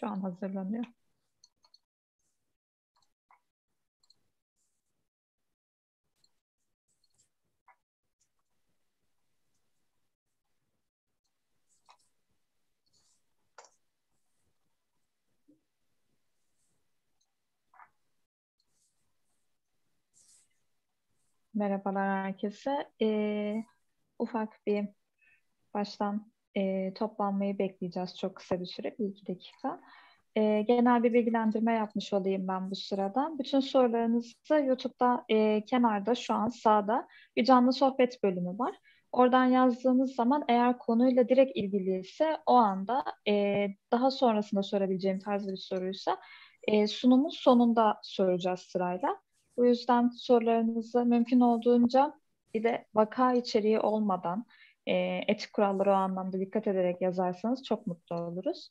Şu an hazırlanıyor. Merhabalar herkese. Ee, ufak bir baştan e, toplanmayı bekleyeceğiz çok kısa bir süre, bir iki dakika. E, genel bir bilgilendirme yapmış olayım ben bu sırada. Bütün sorularınızı YouTube'da e, kenarda şu an sağda bir canlı sohbet bölümü var. Oradan yazdığınız zaman eğer konuyla direkt ilgiliyse o anda e, daha sonrasında sorabileceğim tarzı bir soruysa e, sunumun sonunda soracağız sırayla. Bu yüzden sorularınızı mümkün olduğunca bir de vaka içeriği olmadan e, etik kuralları o anlamda dikkat ederek yazarsanız çok mutlu oluruz.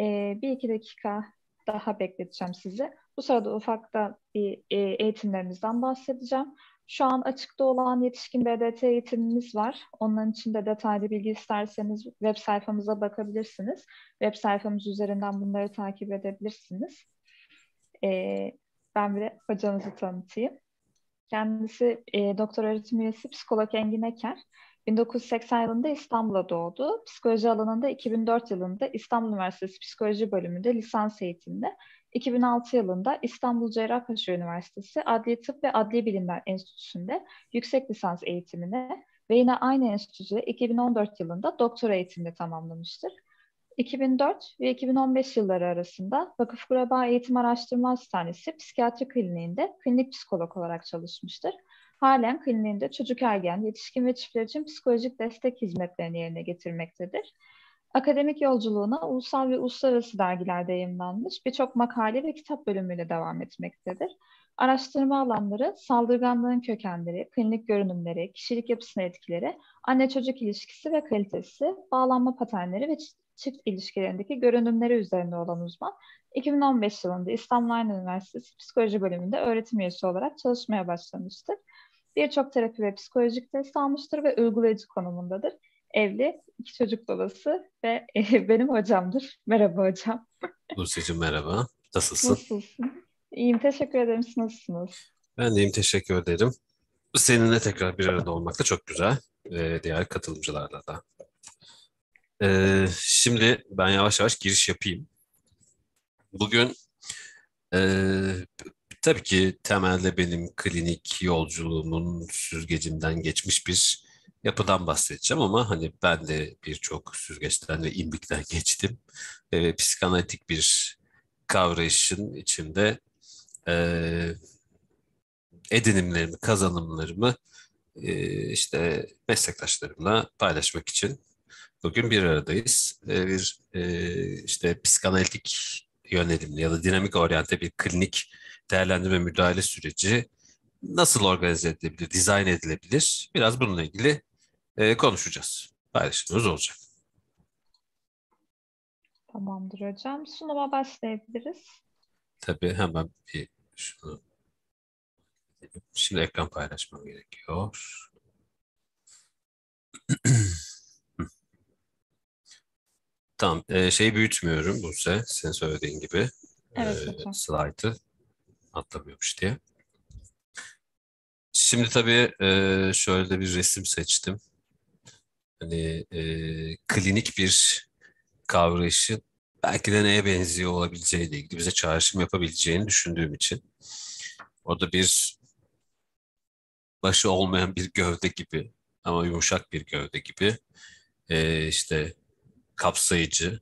E, bir iki dakika daha bekleteceğim sizi. Bu sırada ufakta bir e, eğitimlerimizden bahsedeceğim. Şu an açıkta olan yetişkin BDT eğitimimiz var. Onların için de detaylı bilgi isterseniz web sayfamıza bakabilirsiniz. Web sayfamız üzerinden bunları takip edebilirsiniz. Ee, ben bir de hocamızı tanıtayım. Kendisi e, doktor öğretim üyesi psikolog Engin Eker. 1980 yılında İstanbul'a doğdu. Psikoloji alanında 2004 yılında İstanbul Üniversitesi Psikoloji Bölümünde lisans eğitimde, 2006 yılında İstanbul Cerrahpaşa Üniversitesi Adli Tıp ve Adli Bilimler Enstitüsü'nde yüksek lisans eğitimine ve yine aynı enstitüde 2014 yılında doktora eğitimini tamamlamıştır. 2004 ve 2015 yılları arasında Vakıf Kureba Eğitim Araştırma Hastanesi Psikiyatri Kliniği'nde klinik psikolog olarak çalışmıştır halen kliniğinde çocuk ergen, yetişkin ve çiftler için psikolojik destek hizmetlerini yerine getirmektedir. Akademik yolculuğuna ulusal ve uluslararası dergilerde yayınlanmış birçok makale ve kitap bölümüyle devam etmektedir. Araştırma alanları saldırganlığın kökenleri, klinik görünümleri, kişilik yapısına etkileri, anne-çocuk ilişkisi ve kalitesi, bağlanma paternleri ve çift ilişkilerindeki görünümleri üzerine olan uzman, 2015 yılında İstanbul Aydın Üniversitesi Psikoloji Bölümünde öğretim üyesi olarak çalışmaya başlamıştır birçok terapi ve psikolojik test almıştır ve uygulayıcı konumundadır. Evli, iki çocuk babası ve e, benim hocamdır. Merhaba hocam. Bursa'cığım merhaba. Nasılsın? Nasılsın? İyiyim, teşekkür ederim. Siz nasılsınız? Ben de iyiyim, teşekkür ederim. Seninle tekrar bir arada olmak da çok güzel. Ee, diğer katılımcılarla da. Ee, şimdi ben yavaş yavaş giriş yapayım. Bugün e, Tabii ki temelde benim klinik yolculuğumun süzgecimden geçmiş bir yapıdan bahsedeceğim ama hani ben de birçok süzgeçten ve imbikten geçtim. E, psikanalitik bir kavrayışın içinde e, edinimlerimi, kazanımlarımı e, işte meslektaşlarımla paylaşmak için bugün bir aradayız. E, bir e, işte psikanalitik yönelimli ya da dinamik oryante bir klinik değerlendirme müdahale süreci nasıl organize edilebilir, dizayn edilebilir? Biraz bununla ilgili e, konuşacağız. Paylaşımımız olacak. Tamamdır hocam. Sunuma başlayabiliriz. Tabii hemen bir şunu Şimdi ekran paylaşmam gerekiyor. tamam. E, şeyi büyütmüyorum Buse. Sen söylediğin gibi. Evet, e, slide'ı atlamıyormuş diye. Şimdi tabii e, şöyle de bir resim seçtim. Hani e, klinik bir kavrayışın belki de neye benziyor olabileceğiyle ilgili bize çağrışım yapabileceğini düşündüğüm için. Orada bir başı olmayan bir gövde gibi ama yumuşak bir gövde gibi e, işte kapsayıcı,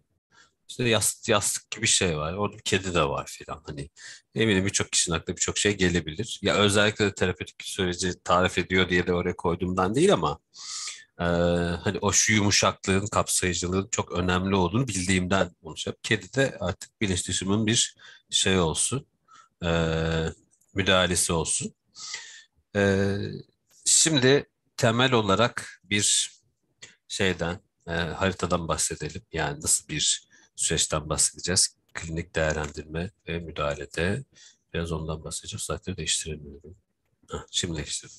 işte yastık, yastık gibi bir şey var. Orada bir kedi de var filan. Hani eminim birçok kişinin aklına birçok şey gelebilir. Ya özellikle de terapetik süreci tarif ediyor diye de oraya koyduğumdan değil ama e, hani o şu yumuşaklığın, kapsayıcılığın çok önemli olduğunu bildiğimden konuşuyorum. Kedi de artık bilinç düşümün bir şey olsun, e, müdahalesi olsun. E, şimdi temel olarak bir şeyden, e, haritadan bahsedelim. Yani nasıl bir süreçten bahsedeceğiz. Klinik değerlendirme ve müdahalede biraz ondan bahsedeceğim. Saatleri değiştiremiyorum. şimdi değiştirdim.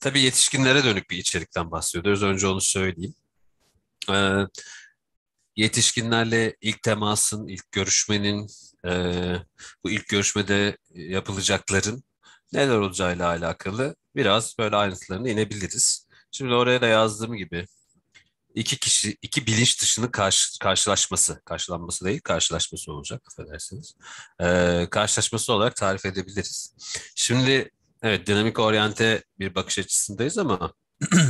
Tabii yetişkinlere dönük bir içerikten bahsediyoruz. Önce onu söyleyeyim. Ee, yetişkinlerle ilk temasın, ilk görüşmenin, e, bu ilk görüşmede yapılacakların neler olacağıyla alakalı biraz böyle ayrıntılarını inebiliriz. Şimdi oraya da yazdığım gibi iki kişi iki bilinç dışını karşı, karşılaşması karşılanması değil karşılaşması olacak affedersiniz e, karşılaşması olarak tarif edebiliriz. Şimdi evet dinamik oryante bir bakış açısındayız ama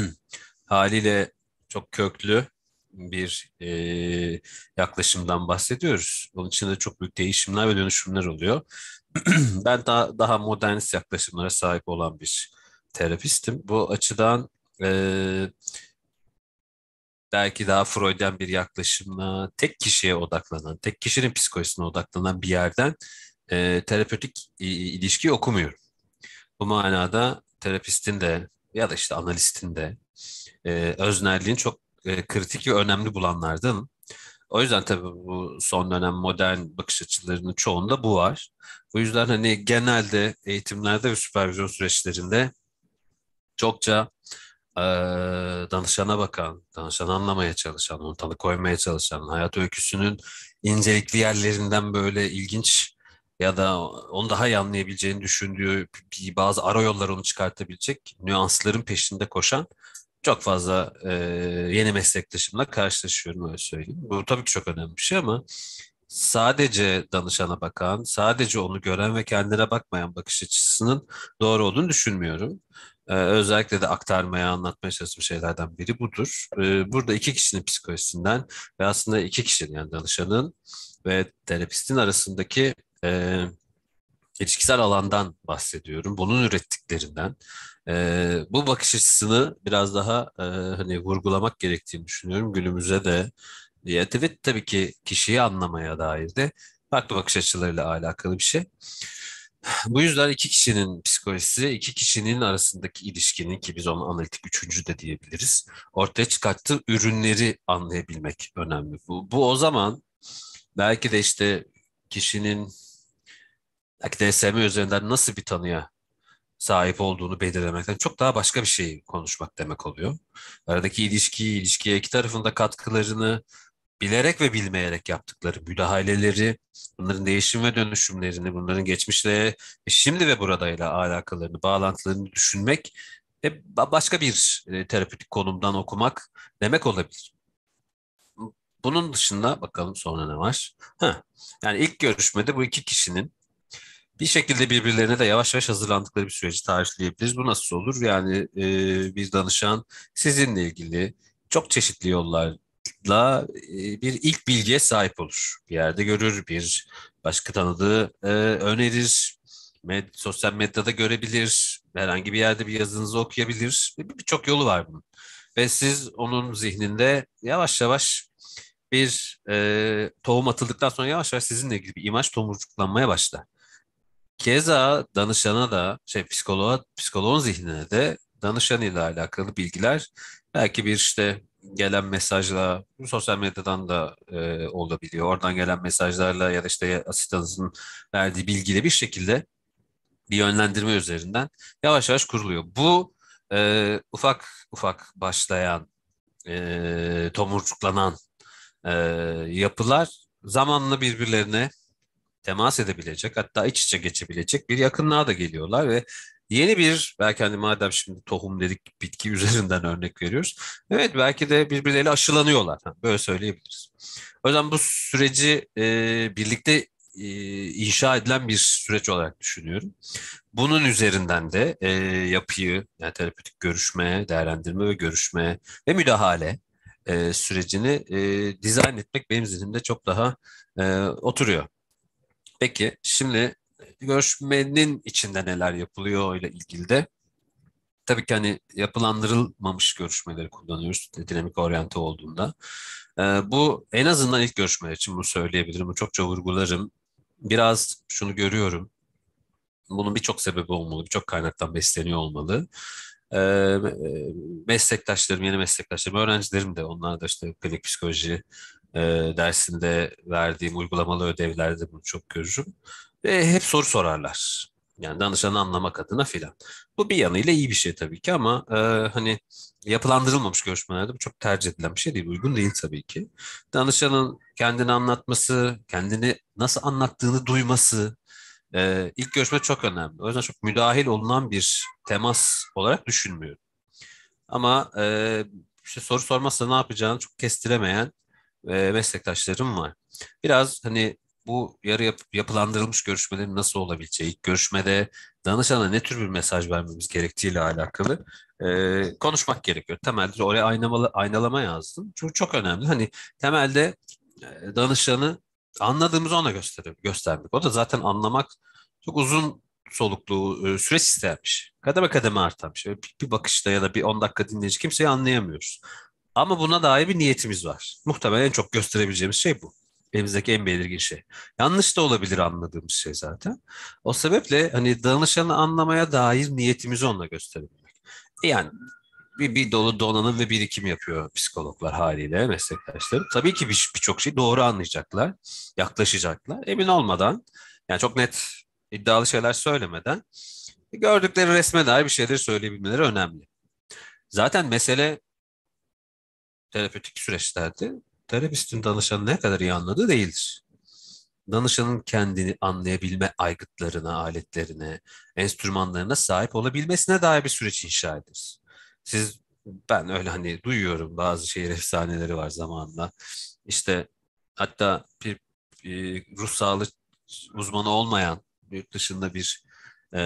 haliyle çok köklü bir e, yaklaşımdan bahsediyoruz. Onun içinde çok büyük değişimler ve dönüşümler oluyor. ben daha daha modernist yaklaşımlara sahip olan bir terapistim. Bu açıdan e, belki daha Freud'den bir yaklaşımla tek kişiye odaklanan, tek kişinin psikolojisine odaklanan bir yerden e, terapötik e, ilişkiyi okumuyorum. Bu manada terapistin de ya da işte analistin de e, öznerliğini çok e, kritik ve önemli bulanlardan. O yüzden tabii bu son dönem modern bakış açılarının çoğunda bu var. O yüzden hani genelde eğitimlerde ve süpervizyon süreçlerinde çokça ee, danışana bakan, danışanı anlamaya çalışan, onu tanı koymaya çalışan, hayat öyküsünün incelikli yerlerinden böyle ilginç ya da onu daha iyi anlayabileceğini düşündüğü bir bazı arayollar onu çıkartabilecek nüansların peşinde koşan çok fazla e, yeni meslektaşımla karşılaşıyorum öyle söyleyeyim. Bu tabii ki çok önemli bir şey ama sadece danışana bakan, sadece onu gören ve kendine bakmayan bakış açısının doğru olduğunu düşünmüyorum. Ee, özellikle de aktarmaya, anlatmaya çalıştığım şeylerden biri budur. Ee, burada iki kişinin psikolojisinden ve aslında iki kişinin yani danışanın ve terapistin arasındaki e, ilişkisel alandan bahsediyorum. Bunun ürettiklerinden. E, bu bakış açısını biraz daha e, hani vurgulamak gerektiğini düşünüyorum. Günümüze de evet tabii ki kişiyi anlamaya dair de farklı bakış açılarıyla alakalı bir şey. Bu yüzden iki kişinin psikolojisi, iki kişinin arasındaki ilişkinin ki biz onu analitik üçüncü de diyebiliriz, ortaya çıkarttığı ürünleri anlayabilmek önemli. Bu, bu o zaman belki de işte kişinin belki DSM üzerinden nasıl bir tanıya sahip olduğunu belirlemekten çok daha başka bir şey konuşmak demek oluyor. Aradaki ilişkiyi, ilişkiye iki tarafında katkılarını, bilerek ve bilmeyerek yaptıkları müdahaleleri, bunların değişim ve dönüşümlerini, bunların geçmişle e, şimdi ve buradayla alakalarını, bağlantılarını düşünmek ve başka bir e, terapötik konumdan okumak demek olabilir. Bunun dışında bakalım sonra ne var? Ha, yani ilk görüşmede bu iki kişinin bir şekilde birbirlerine de yavaş yavaş hazırlandıkları bir süreci tarifleyebiliriz. Bu nasıl olur? Yani e, bir danışan sizinle ilgili çok çeşitli yollar rahatlıkla bir ilk bilgiye sahip olur. Bir yerde görür, bir başka tanıdığı önerir, med, sosyal medyada görebilir, herhangi bir yerde bir yazınızı okuyabilir. Birçok yolu var bunun. Ve siz onun zihninde yavaş yavaş bir e, tohum atıldıktan sonra yavaş yavaş sizinle ilgili bir imaj tomurcuklanmaya başlar. Keza danışana da, şey psikoloğa, psikoloğun zihnine de danışan ile alakalı bilgiler belki bir işte gelen mesajla, sosyal medyadan da e, olabiliyor. Oradan gelen mesajlarla ya da işte asistanızın verdiği bilgiyle bir şekilde bir yönlendirme üzerinden yavaş yavaş kuruluyor. Bu e, ufak ufak başlayan, e, tomurcuklanan e, yapılar zamanla birbirlerine temas edebilecek hatta iç içe geçebilecek bir yakınlığa da geliyorlar ve yeni bir belki hani madem şimdi tohum dedik bitki üzerinden örnek veriyoruz. Evet belki de birbirleriyle aşılanıyorlar. Böyle söyleyebiliriz. O yüzden bu süreci e, birlikte e, inşa edilen bir süreç olarak düşünüyorum. Bunun üzerinden de e, yapıyı yani terapetik görüşme, değerlendirme ve görüşme ve müdahale e, sürecini e, dizayn etmek benim zihnimde çok daha e, oturuyor. Peki şimdi görüşmenin içinde neler yapılıyor ile ilgili de tabii ki hani yapılandırılmamış görüşmeleri kullanıyoruz dinamik oryante olduğunda. Ee, bu en azından ilk görüşmeler için bunu söyleyebilirim. Bunu çokça vurgularım. Biraz şunu görüyorum. Bunun birçok sebebi olmalı, birçok kaynaktan besleniyor olmalı. E, meslektaşlarım, yeni meslektaşlarım, öğrencilerim de onlar da işte klinik psikoloji e, dersinde verdiğim uygulamalı ödevlerde bunu çok görürüm. Ve hep soru sorarlar. Yani danışanı anlamak adına filan. Bu bir yanıyla iyi bir şey tabii ki ama e, hani yapılandırılmamış görüşmelerde bu çok tercih edilen bir şey değil. Uygun değil tabii ki. Danışanın kendini anlatması, kendini nasıl anlattığını duyması, e, ilk görüşme çok önemli. O yüzden çok müdahil olunan bir temas olarak düşünmüyorum. Ama e, işte soru sormazsa ne yapacağını çok kestiremeyen e, meslektaşlarım var. Biraz hani bu yarı yap, yapılandırılmış görüşmelerin nasıl olabileceği, ilk görüşmede danışana ne tür bir mesaj vermemiz gerektiğiyle alakalı e, konuşmak gerekiyor. Temelde oraya aynamalı, aynalama yazdım. Çünkü çok önemli. Hani temelde e, danışanı anladığımızı ona gösterir, göstermek. O da zaten anlamak çok uzun soluklu e, süreç istermiş. Kademe kademe artarmış. Bir, bir bakışta ya da bir 10 dakika dinleyici kimseyi anlayamıyoruz. Ama buna dair bir niyetimiz var. Muhtemelen en çok gösterebileceğimiz şey bu elimizdeki en belirgin şey. Yanlış da olabilir anladığımız şey zaten. O sebeple hani danışanı anlamaya dair niyetimizi onunla gösterebilmek. Yani bir, bir dolu donanım ve birikim yapıyor psikologlar haliyle meslektaşlarım. Tabii ki birçok bir, şey doğru anlayacaklar, yaklaşacaklar. Emin olmadan, yani çok net iddialı şeyler söylemeden gördükleri resme dair bir şeyler söyleyebilmeleri önemli. Zaten mesele terapötik süreçlerde terapistin danışanı ne kadar iyi anladığı değildir. Danışanın kendini anlayabilme aygıtlarına, aletlerine, enstrümanlarına sahip olabilmesine dair bir süreç inşa edilir. Siz ben öyle hani duyuyorum bazı şehir efsaneleri var zamanla. İşte hatta bir, bir e, ruh sağlığı uzmanı olmayan yurt dışında bir e,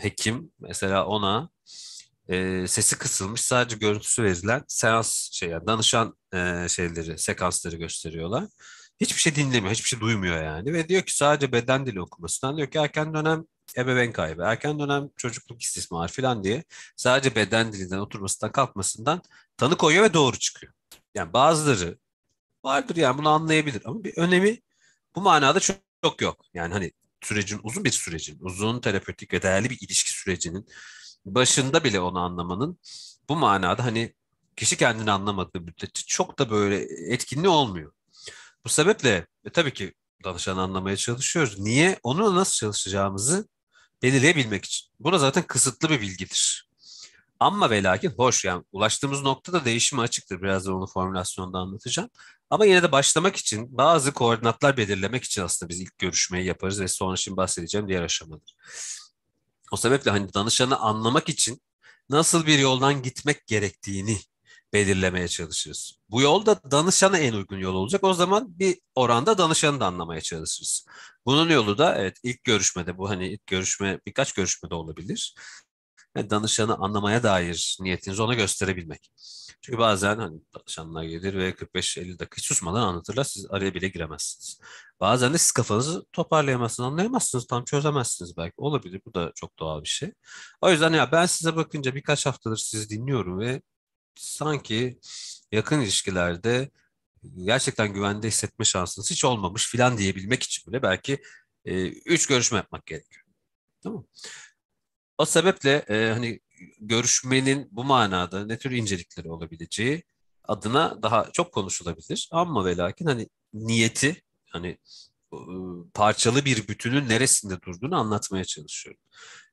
hekim mesela ona e, sesi kısılmış sadece görüntüsü verilen seans şey yani danışan e, şeyleri sekansları gösteriyorlar. Hiçbir şey dinlemiyor, hiçbir şey duymuyor yani ve diyor ki sadece beden dili okumasından diyor ki erken dönem ebeveyn kaybı, erken dönem çocukluk istismar falan diye sadece beden dilinden oturmasından kalkmasından tanı koyuyor ve doğru çıkıyor. Yani bazıları vardır yani bunu anlayabilir ama bir önemi bu manada çok, çok yok. Yani hani sürecin uzun bir sürecin, uzun terapötik ve değerli bir ilişki sürecinin başında bile onu anlamanın bu manada hani kişi kendini anlamadığı müddetçe çok da böyle etkinli olmuyor. Bu sebeple e, tabii ki danışan anlamaya çalışıyoruz. Niye? Onu nasıl çalışacağımızı belirleyebilmek için. Bu da zaten kısıtlı bir bilgidir. Ama ve lakin hoş yani ulaştığımız nokta da değişime açıktır. Biraz da onu formülasyonda anlatacağım. Ama yine de başlamak için bazı koordinatlar belirlemek için aslında biz ilk görüşmeyi yaparız ve sonra şimdi bahsedeceğim diğer aşamadır. O sebeple hani danışanı anlamak için nasıl bir yoldan gitmek gerektiğini belirlemeye çalışıyoruz. Bu yolda danışana en uygun yol olacak. O zaman bir oranda danışanı da anlamaya çalışıyoruz. Bunun yolu da evet ilk görüşmede bu hani ilk görüşme birkaç görüşmede olabilir danışanı anlamaya dair niyetinizi ona gösterebilmek. Çünkü bazen hani danışanlar gelir ve 45-50 dakika hiç susmadan anlatırlar. Siz araya bile giremezsiniz. Bazen de siz kafanızı toparlayamazsınız, anlayamazsınız, tam çözemezsiniz belki. Olabilir, bu da çok doğal bir şey. O yüzden ya ben size bakınca birkaç haftadır sizi dinliyorum ve sanki yakın ilişkilerde gerçekten güvende hissetme şansınız hiç olmamış filan diyebilmek için bile belki e, üç görüşme yapmak gerekiyor. Tamam o sebeple e, hani görüşmenin bu manada ne tür incelikleri olabileceği adına daha çok konuşulabilir. Ama ve lakin hani niyeti hani e, parçalı bir bütünün neresinde durduğunu anlatmaya çalışıyorum.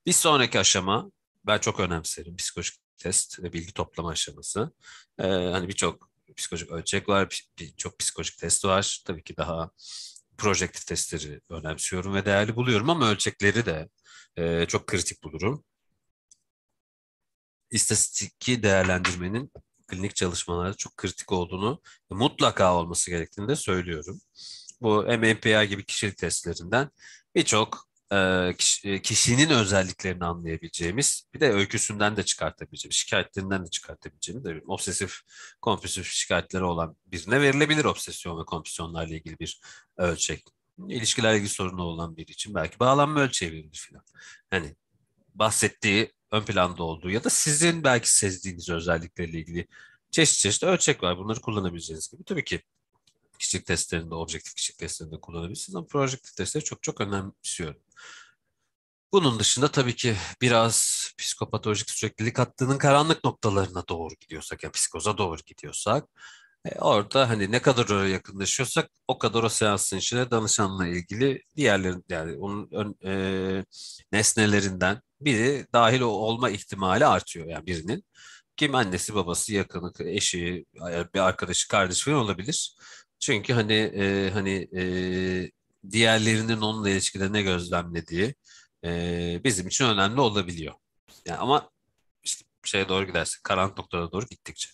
Bir sonraki aşama ben çok önemserim psikolojik test ve bilgi toplama aşaması. Ee, hani birçok psikolojik ölçek var, birçok psikolojik test var. Tabii ki daha projektif testleri önemsiyorum ve değerli buluyorum ama ölçekleri de e, çok kritik bulurum. İstatistiki değerlendirmenin klinik çalışmalarda çok kritik olduğunu mutlaka olması gerektiğini de söylüyorum. Bu MMPI gibi kişilik testlerinden birçok kişinin özelliklerini anlayabileceğimiz bir de öyküsünden de çıkartabileceğimiz, şikayetlerinden de çıkartabileceğimiz de obsesif kompulsif şikayetleri olan birine verilebilir obsesyon ve kompulsiyonlarla ilgili bir ölçek. İlişkilerle ilgili sorunu olan biri için belki bağlanma ölçeği verilir filan. Hani bahsettiği ön planda olduğu ya da sizin belki sezdiğiniz özelliklerle ilgili çeşit çeşit ölçek var. Bunları kullanabileceğiniz gibi. Tabii ki kişilik testlerinde, objektif kişilik testlerinde kullanabilirsiniz ama projektif testleri çok çok önemsiyorum. Bunun dışında tabii ki biraz psikopatolojik süreklilik hattının karanlık noktalarına doğru gidiyorsak, yani psikoza doğru gidiyorsak, e, orada hani ne kadar oraya yakınlaşıyorsak o kadar o seansın içinde danışanla ilgili diğerlerin yani onun ön, e, nesnelerinden biri dahil olma ihtimali artıyor yani birinin. Kim annesi, babası, yakını, eşi, bir arkadaşı, kardeşi falan olabilir. Çünkü hani e, hani e, diğerlerinin onunla ilişkide ne gözlemlediği, e, bizim için önemli olabiliyor. Yani ama işte şeye doğru gidersin, karanlık noktalara doğru gittikçe.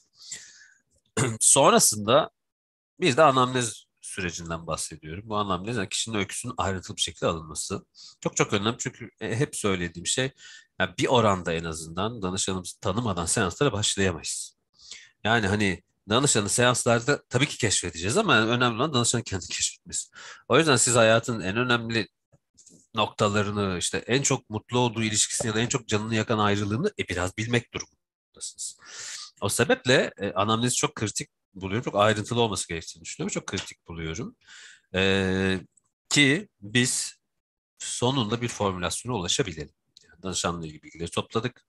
Sonrasında biz de anamnez sürecinden bahsediyorum. Bu anamnez yani kişinin öyküsünün ayrıntılı bir şekilde alınması. Çok çok önemli çünkü e, hep söylediğim şey yani bir oranda en azından danışanımızı tanımadan seanslara başlayamayız. Yani hani danışanı seanslarda tabii ki keşfedeceğiz ama önemli olan danışanın kendi keşfetmesi. O yüzden siz hayatın en önemli noktalarını işte en çok mutlu olduğu ilişkisini ya da en çok canını yakan ayrılığını e, biraz bilmek durumundasınız. O sebeple e, anamnezi çok kritik buluyorum. Çok ayrıntılı olması gerektiğini düşünüyorum. Çok kritik buluyorum. E, ki biz sonunda bir formülasyona ulaşabilelim. Yani danışanla ilgili bilgileri topladık.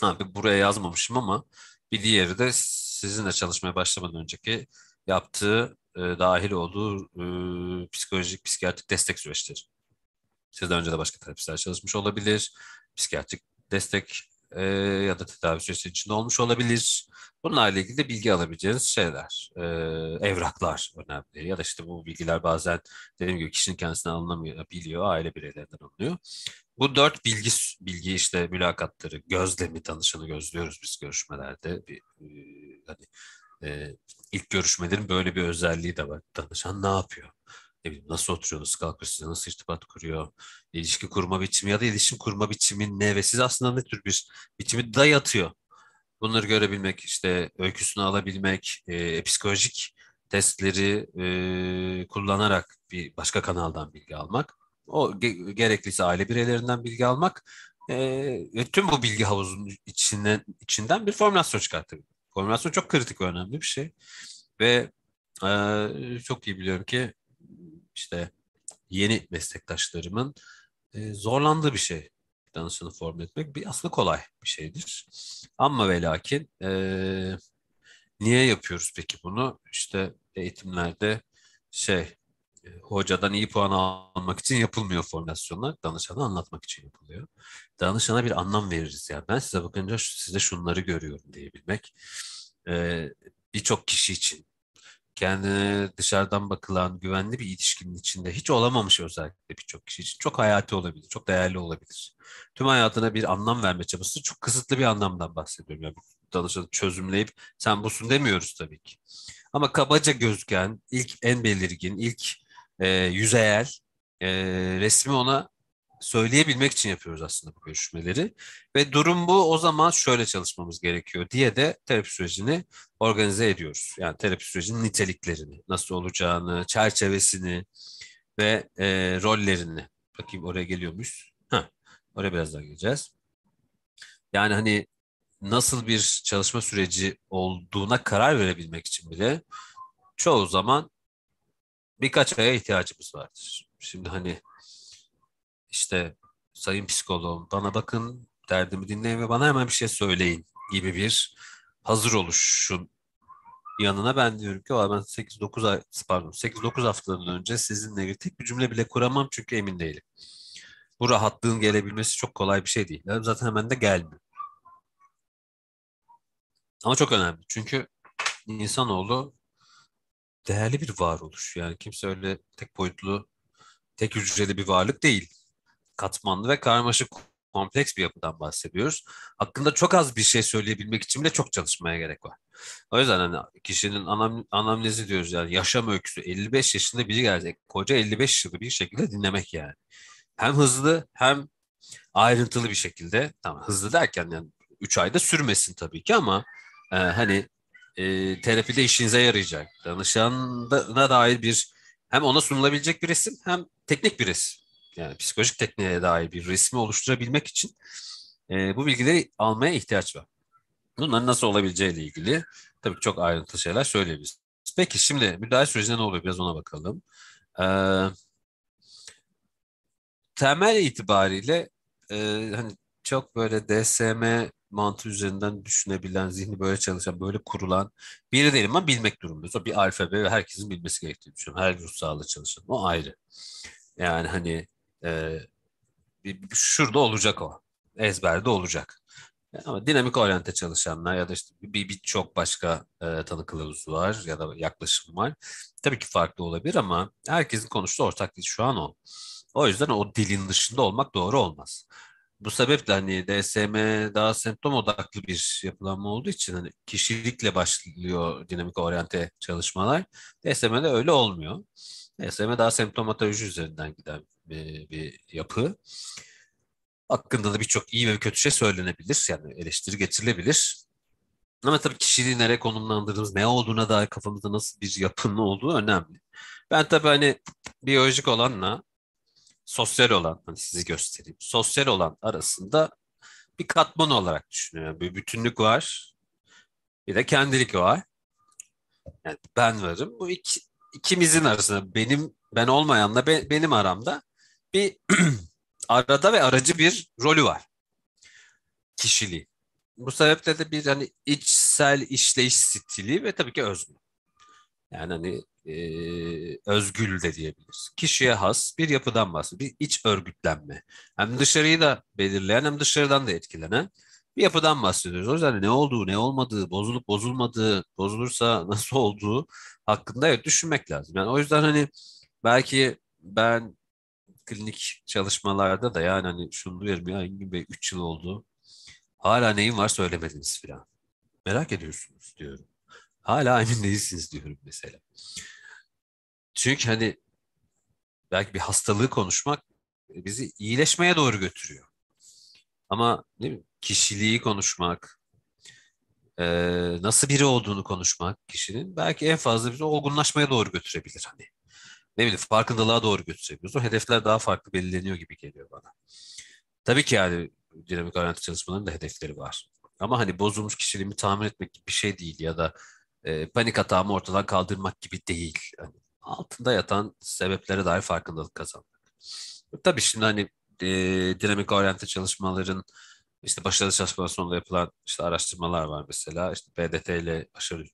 Ha, buraya yazmamışım ama bir diğeri de sizinle çalışmaya başlamadan önceki yaptığı e, dahil olduğu e, psikolojik, psikiyatrik destek süreçleri. Siz de önce de başka terapistler çalışmış olabilir. Psikiyatrik destek e, ya da tedavi süresi içinde olmuş olabilir. Bunlarla ilgili de bilgi alabileceğiniz şeyler, e, evraklar önemli. Ya da işte bu bilgiler bazen dediğim gibi kişinin kendisine alınabiliyor, aile bireylerinden alınıyor. Bu dört bilgi, bilgi işte mülakatları, gözlemi danışanı gözlüyoruz biz görüşmelerde. Bir, e, hani e, ilk görüşmelerin böyle bir özelliği de var. Danışan ne yapıyor? ne bileyim nasıl oturuyor, nasıl kalkıyor, size nasıl irtibat kuruyor, ilişki kurma biçimi ya da iletişim kurma biçimin ne ve siz aslında ne tür bir biçimi dayatıyor. Bunları görebilmek, işte öyküsünü alabilmek, e, psikolojik testleri e, kullanarak bir başka kanaldan bilgi almak, o ge- gerekliyse aile bireylerinden bilgi almak, e, ve tüm bu bilgi havuzunun içinden, içinden bir formülasyon çıkartabilir. Formülasyon çok kritik ve önemli bir şey ve e, çok iyi biliyorum ki işte yeni meslektaşlarımın e, zorlandığı bir şey dansını form etmek. Bir, aslında kolay bir şeydir. Ama ve lakin e, niye yapıyoruz peki bunu? İşte eğitimlerde şey e, hocadan iyi puan almak için yapılmıyor formülasyonlar. Danışana anlatmak için yapılıyor. Danışana bir anlam veririz. Yani ben size bakınca size şunları görüyorum diyebilmek. Ee, Birçok kişi için kendine dışarıdan bakılan güvenli bir ilişkinin içinde hiç olamamış özellikle birçok kişi için çok hayati olabilir, çok değerli olabilir. Tüm hayatına bir anlam verme çabası çok kısıtlı bir anlamdan bahsediyorum. Yani danışanı çözümleyip sen busun demiyoruz tabii ki. Ama kabaca gözüken ilk en belirgin, ilk e, yüzeyel e, resmi ona söyleyebilmek için yapıyoruz aslında bu görüşmeleri. Ve durum bu o zaman şöyle çalışmamız gerekiyor diye de terapi sürecini organize ediyoruz. Yani terapi sürecinin niteliklerini, nasıl olacağını, çerçevesini ve e, rollerini. Bakayım oraya geliyor geliyormuş. Heh, oraya biraz daha geleceğiz. Yani hani nasıl bir çalışma süreci olduğuna karar verebilmek için bile çoğu zaman birkaç aya ihtiyacımız vardır. Şimdi hani işte sayın psikoloğum bana bakın derdimi dinleyin ve bana hemen bir şey söyleyin gibi bir hazır oluşun yanına ben diyorum ki ben 8-9 ay pardon 8-9 haftadan önce sizinle bir tek bir cümle bile kuramam çünkü emin değilim. Bu rahatlığın gelebilmesi çok kolay bir şey değil. Zaten hemen de gelmiyor. Ama çok önemli. Çünkü insanoğlu değerli bir varoluş. Yani kimse öyle tek boyutlu, tek hücreli bir varlık değil katmanlı ve karmaşık kompleks bir yapıdan bahsediyoruz. Hakkında çok az bir şey söyleyebilmek için de çok çalışmaya gerek var. O yüzden hani kişinin anam, anamnezi diyoruz yani yaşam öyküsü 55 yaşında biri gelecek. Koca 55 yılı bir şekilde dinlemek yani. Hem hızlı hem ayrıntılı bir şekilde. Tamam hızlı derken yani 3 ayda sürmesin tabii ki ama e, hani e, terapide işinize yarayacak. Danışanına dair bir hem ona sunulabilecek bir resim hem teknik bir resim yani psikolojik tekniğe dair bir resmi oluşturabilmek için e, bu bilgileri almaya ihtiyaç var. Bunların nasıl olabileceğiyle ilgili tabii çok ayrıntılı şeyler söyleyebiliriz. Peki şimdi müdahale sürecinde ne oluyor biraz ona bakalım. E, temel itibariyle e, hani çok böyle DSM mantığı üzerinden düşünebilen, zihni böyle çalışan, böyle kurulan biri değilim ama bilmek durumundayız. O bir alfabe ve herkesin bilmesi gerektiğini düşünüyorum. Her ruh sağlığı çalışan. O ayrı. Yani hani e, şurada olacak o. Ezberde olacak. Ama dinamik oryante çalışanlar ya da işte bir birçok başka e, tanı kılavuzu var ya da yaklaşım var. Tabii ki farklı olabilir ama herkesin konuştuğu ortak dil şu an o. O yüzden o dilin dışında olmak doğru olmaz. Bu sebeple hani DSM daha semptom odaklı bir yapılanma olduğu için hani kişilikle başlıyor dinamik oryante çalışmalar. DSM'de öyle olmuyor. DSM daha semptomatoloji üzerinden giden bir, bir yapı. Hakkında da birçok iyi ve kötü şey söylenebilir. Yani eleştiri getirilebilir. Ama tabii kişiliği nereye konumlandırdığımız, ne olduğuna dair kafamızda nasıl bir yapının olduğu önemli. Ben tabii hani biyolojik olanla sosyal olan, hani sizi göstereyim, sosyal olan arasında bir katman olarak düşünüyorum. Bir bütünlük var, bir de kendilik var. Yani ben varım. Bu iki, ikimizin arasında benim ben olmayanla be, benim aramda bir arada ve aracı bir rolü var. Kişiliği. Bu sebeple de bir hani içsel işleyiş stili ve tabii ki özgü. Yani hani e, özgül de diyebiliriz. Kişiye has bir yapıdan bahsediyor. Bir iç örgütlenme. Hem dışarıyı da belirleyen hem dışarıdan da etkilenen bir yapıdan bahsediyoruz. O yüzden hani, ne olduğu, ne olmadığı, bozulup bozulmadığı, bozulursa nasıl olduğu hakkında evet düşünmek lazım. Yani o yüzden hani belki ben klinik çalışmalarda da yani hani şunu duyarım ya Engin Bey 3 yıl oldu. Hala neyin var söylemediniz filan. Merak ediyorsunuz diyorum. Hala emin değilsiniz diyorum mesela. Çünkü hani belki bir hastalığı konuşmak bizi iyileşmeye doğru götürüyor. Ama değil mi? kişiliği konuşmak, e, nasıl biri olduğunu konuşmak kişinin belki en fazla bizi olgunlaşmaya doğru götürebilir hani ne bileyim farkındalığa doğru götürebiliyoruz. O hedefler daha farklı belirleniyor gibi geliyor bana. Tabii ki yani dinamik öğrenci çalışmalarının da hedefleri var. Ama hani bozulmuş kişiliğimi tamir etmek gibi bir şey değil ya da e, panik hatamı ortadan kaldırmak gibi değil. Yani altında yatan sebeplere dair farkındalık kazanmak. E, tabii şimdi hani e, dinamik öğrenci çalışmaların işte başarılı çalışmalar sonunda yapılan işte araştırmalar var mesela. İşte BDT ile başarılı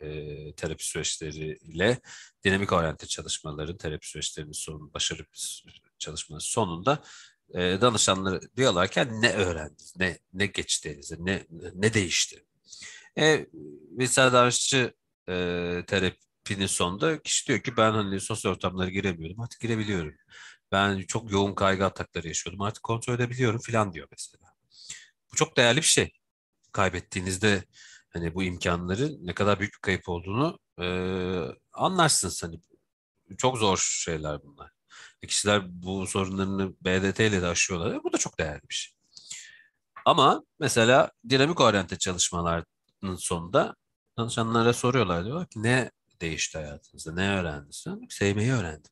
e, terapi süreçleriyle dinamik oryante çalışmaların terapi süreçlerinin sonu, başarılı çalışmaların sonunda e, danışanları diyorlarken ne öğrendiniz, ne, ne geçti ne, ne değişti? E, Bilsel davranışçı e, terapinin sonunda kişi diyor ki ben hani sosyal ortamlara giremiyordum artık girebiliyorum. Ben çok yoğun kaygı atakları yaşıyordum artık kontrol edebiliyorum filan diyor mesela. Bu çok değerli bir şey. Kaybettiğinizde hani bu imkanları ne kadar büyük bir kayıp olduğunu e, anlarsınız. Hani çok zor şeyler bunlar. E, kişiler bu sorunlarını BDT ile de aşıyorlar. E, bu da çok değerli bir şey. Ama mesela dinamik oryante çalışmalarının sonunda danışanlara soruyorlar diyorlar ki ne değişti hayatınızda, ne öğrendiniz? Sevmeyi öğrendim.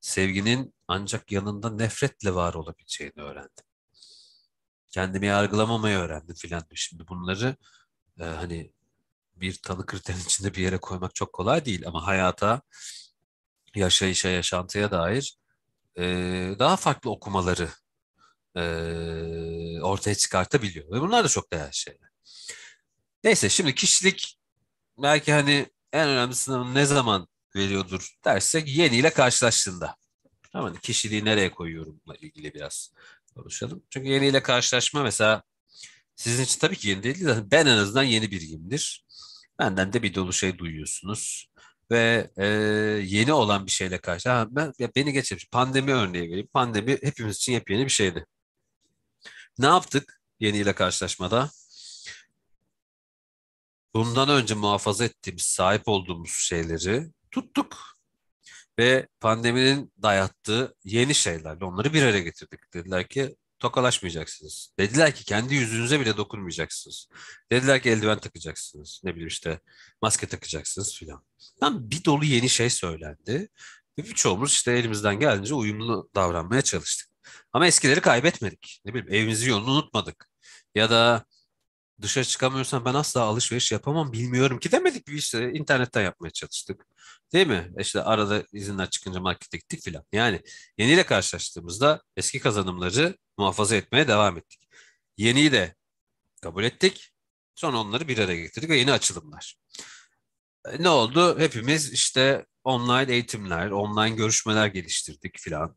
Sevginin ancak yanında nefretle var olabileceğini öğrendim kendimi yargılamamayı öğrendim filan. Şimdi bunları e, hani bir tanı kriterinin içinde bir yere koymak çok kolay değil ama hayata, yaşayışa, yaşantıya dair e, daha farklı okumaları e, ortaya çıkartabiliyor. Ve bunlar da çok değerli şeyler. Neyse şimdi kişilik belki hani en önemli sınavı ne zaman veriyordur dersek yeniyle karşılaştığında. Tamam kişiliği nereye koyuyorumla ilgili biraz konuşalım. Çünkü yeniyle karşılaşma mesela sizin için tabii ki yeni değil. Zaten ben en azından yeni biriyimdir. Benden de bir dolu şey duyuyorsunuz. Ve e, yeni olan bir şeyle karşı. Ha, ben, ya beni geçirmiş. Pandemi örneği vereyim. Pandemi hepimiz için yepyeni bir şeydi. Ne yaptık yeniyle karşılaşmada? Bundan önce muhafaza ettiğimiz, sahip olduğumuz şeyleri tuttuk ve pandeminin dayattığı yeni şeylerle onları bir araya getirdik. Dediler ki tokalaşmayacaksınız. Dediler ki kendi yüzünüze bile dokunmayacaksınız. Dediler ki eldiven takacaksınız. Ne bileyim işte maske takacaksınız filan. ben bir dolu yeni şey söylendi. Ve birçoğumuz işte elimizden geldiğince uyumlu davranmaya çalıştık. Ama eskileri kaybetmedik. Ne bileyim evimizi yolunu unutmadık. Ya da dışarı çıkamıyorsan ben asla alışveriş yapamam bilmiyorum ki demedik bir işte internetten yapmaya çalıştık. Değil mi? E işte arada izinler çıkınca markete gittik filan. Yani yeniyle karşılaştığımızda eski kazanımları muhafaza etmeye devam ettik. Yeniyi de kabul ettik. Sonra onları bir araya getirdik ve yeni açılımlar. E, ne oldu? Hepimiz işte online eğitimler, online görüşmeler geliştirdik filan.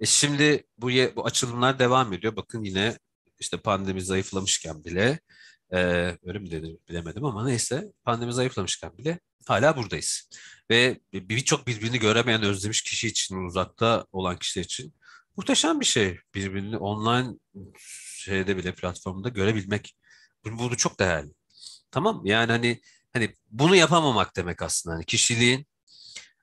E şimdi bu, bu açılımlar devam ediyor. Bakın yine işte pandemi zayıflamışken bile e, öyle mi dedi bilemedim ama neyse pandemi zayıflamışken bile hala buradayız. Ve birçok birbirini göremeyen özlemiş kişi için uzakta olan kişi için muhteşem bir şey birbirini online şeyde bile platformda görebilmek. Bunu çok değerli. Tamam yani hani hani bunu yapamamak demek aslında. Hani kişiliğin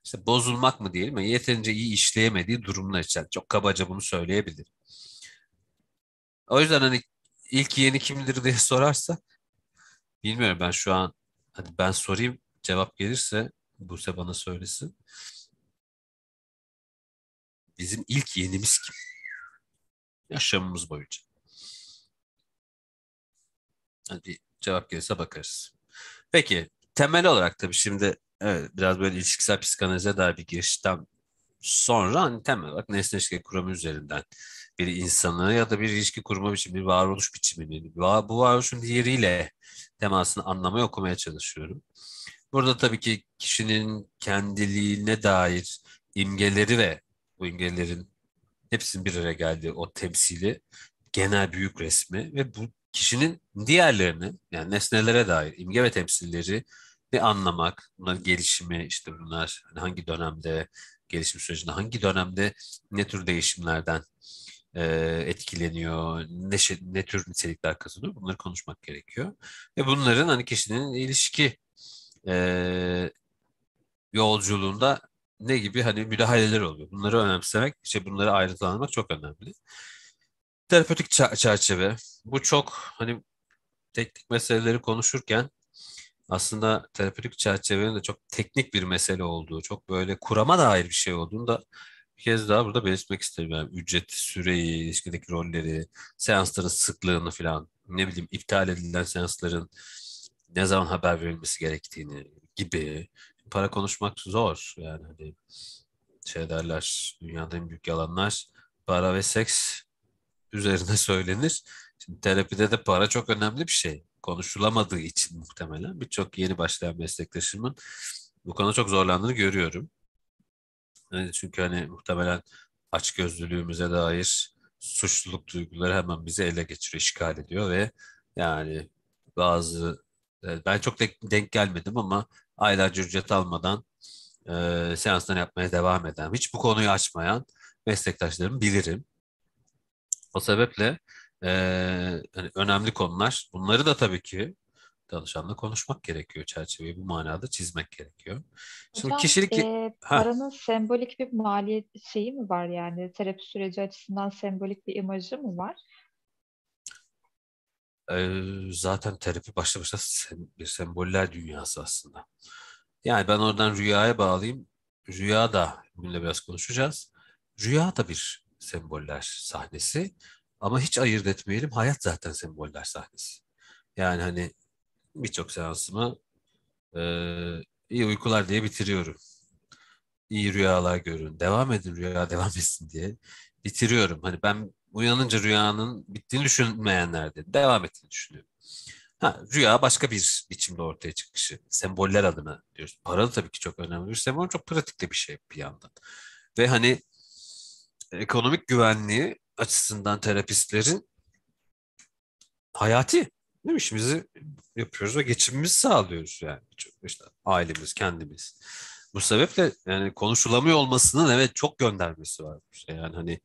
işte bozulmak mı diyelim mi? Yeterince iyi işleyemediği durumlar için. Çok kabaca bunu söyleyebilirim. O yüzden hani ilk yeni kimdir diye sorarsa bilmiyorum ben şu an hadi ben sorayım cevap gelirse Buse bana söylesin. Bizim ilk yenimiz kim? Yaşamımız boyunca. Hadi cevap gelirse bakarız. Peki temel olarak tabii şimdi evet, biraz böyle ilişkisel psikanalize dair bir girişten sonra hani temel olarak nesne ilişki kuramı üzerinden bir insanı ya da bir ilişki kurma biçimi, bir varoluş biçimini, bu varoluşun diğeriyle temasını anlamaya okumaya çalışıyorum. Burada tabii ki kişinin kendiliğine dair imgeleri ve bu imgelerin hepsinin bir araya geldiği o temsili, genel büyük resmi ve bu kişinin diğerlerini yani nesnelere dair imge ve temsilleri bir anlamak, bunların gelişimi işte bunlar hani hangi dönemde gelişim sürecinde hangi dönemde ne tür değişimlerden e, etkileniyor, ne, şey, ne tür nitelikler kazanıyor bunları konuşmak gerekiyor. Ve bunların hani kişinin ilişki e, yolculuğunda ne gibi hani müdahaleler oluyor. Bunları önemsemek, işte bunları ayrıntılanmak çok önemli. Terapötik çerçeve. Bu çok hani teknik meseleleri konuşurken aslında terapötik çerçevenin de çok teknik bir mesele olduğu, çok böyle kurama dair bir şey olduğunu da bir kez daha burada belirtmek isterim. Yani ücret, süreyi, ilişkideki rolleri, seansların sıklığını falan ne bileyim iptal edilen seansların ne zaman haber verilmesi gerektiğini gibi para konuşmak zor. Yani hani şey derler dünyada en büyük yalanlar para ve seks üzerine söylenir. Şimdi terapide de para çok önemli bir şey. Konuşulamadığı için muhtemelen birçok yeni başlayan meslektaşımın bu konuda çok zorlandığını görüyorum. Ee, çünkü hani muhtemelen açgözlülüğümüze dair suçluluk duyguları hemen bizi ele geçiriyor, işgal ediyor ve yani bazı e, ben çok denk, denk gelmedim ama aylarca ücret almadan e, seanslar yapmaya devam eden, hiç bu konuyu açmayan meslektaşlarımı bilirim. O sebeple e, hani önemli konular. Bunları da tabii ki danışanla konuşmak gerekiyor. Çerçeveyi bu manada çizmek gerekiyor. Şimdi Hocam, kişilik e, paranın ha. sembolik bir maliyet şeyi mi var yani terapi süreci açısından sembolik bir imajı mı var? Ee, zaten terapi başlı başına sem- bir semboller dünyası aslında. Yani ben oradan rüyaya bağlayayım. Rüya da bugünle biraz konuşacağız. Rüya da bir semboller sahnesi. Ama hiç ayırt etmeyelim hayat zaten semboller sahnesi. Yani hani birçok seansımı e, iyi uykular diye bitiriyorum. İyi rüyalar görün. Devam edin rüya devam etsin diye bitiriyorum. Hani ben uyanınca rüyanın bittiğini düşünmeyenlerde devam ettiğini düşünüyorum. Ha, rüya başka bir biçimde ortaya çıkışı. Semboller adına diyoruz. Paralı tabii ki çok önemli bir sembol. Çok pratik de bir şey bir yandan. Ve hani ekonomik güvenliği açısından terapistlerin hayati. Değil mi? İşimizi yapıyoruz ve geçimimizi sağlıyoruz yani. İşte ailemiz, kendimiz. Bu sebeple yani konuşulamıyor olmasının evet çok göndermesi var. Yani hani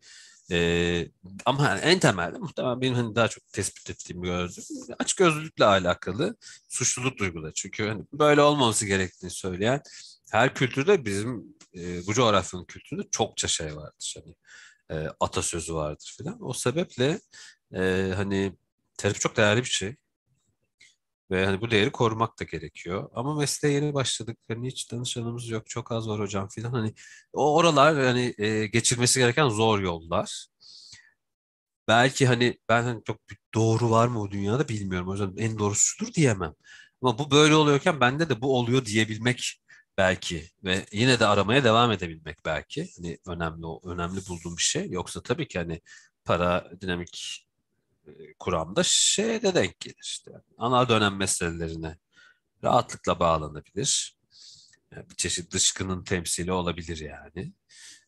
e, ama hani en temelde muhtemelen benim hani daha çok tespit ettiğim gördüğüm açgözlülükle alakalı suçluluk duyguları. Çünkü hani böyle olmaması gerektiğini söyleyen her kültürde bizim e, bu coğrafyanın kültüründe çokça şey vardır. Hani e, atasözü vardır filan. O sebeple e, hani terapi çok değerli bir şey. Ve hani bu değeri korumak da gerekiyor. Ama mesleğe yeni başladık. Hani hiç danışanımız yok. Çok az var hocam filan. Hani o oralar hani e, geçilmesi gereken zor yollar. Belki hani ben hani çok doğru var mı o dünyada bilmiyorum. O yüzden en doğrusudur diyemem. Ama bu böyle oluyorken bende de bu oluyor diyebilmek belki ve yine de aramaya devam edebilmek belki. Hani önemli o önemli bulduğum bir şey. Yoksa tabii ki hani para dinamik e, kuramda de denk gelir. İşte. Ana dönem meselelerine rahatlıkla bağlanabilir. Yani bir çeşit dışkının temsili olabilir yani.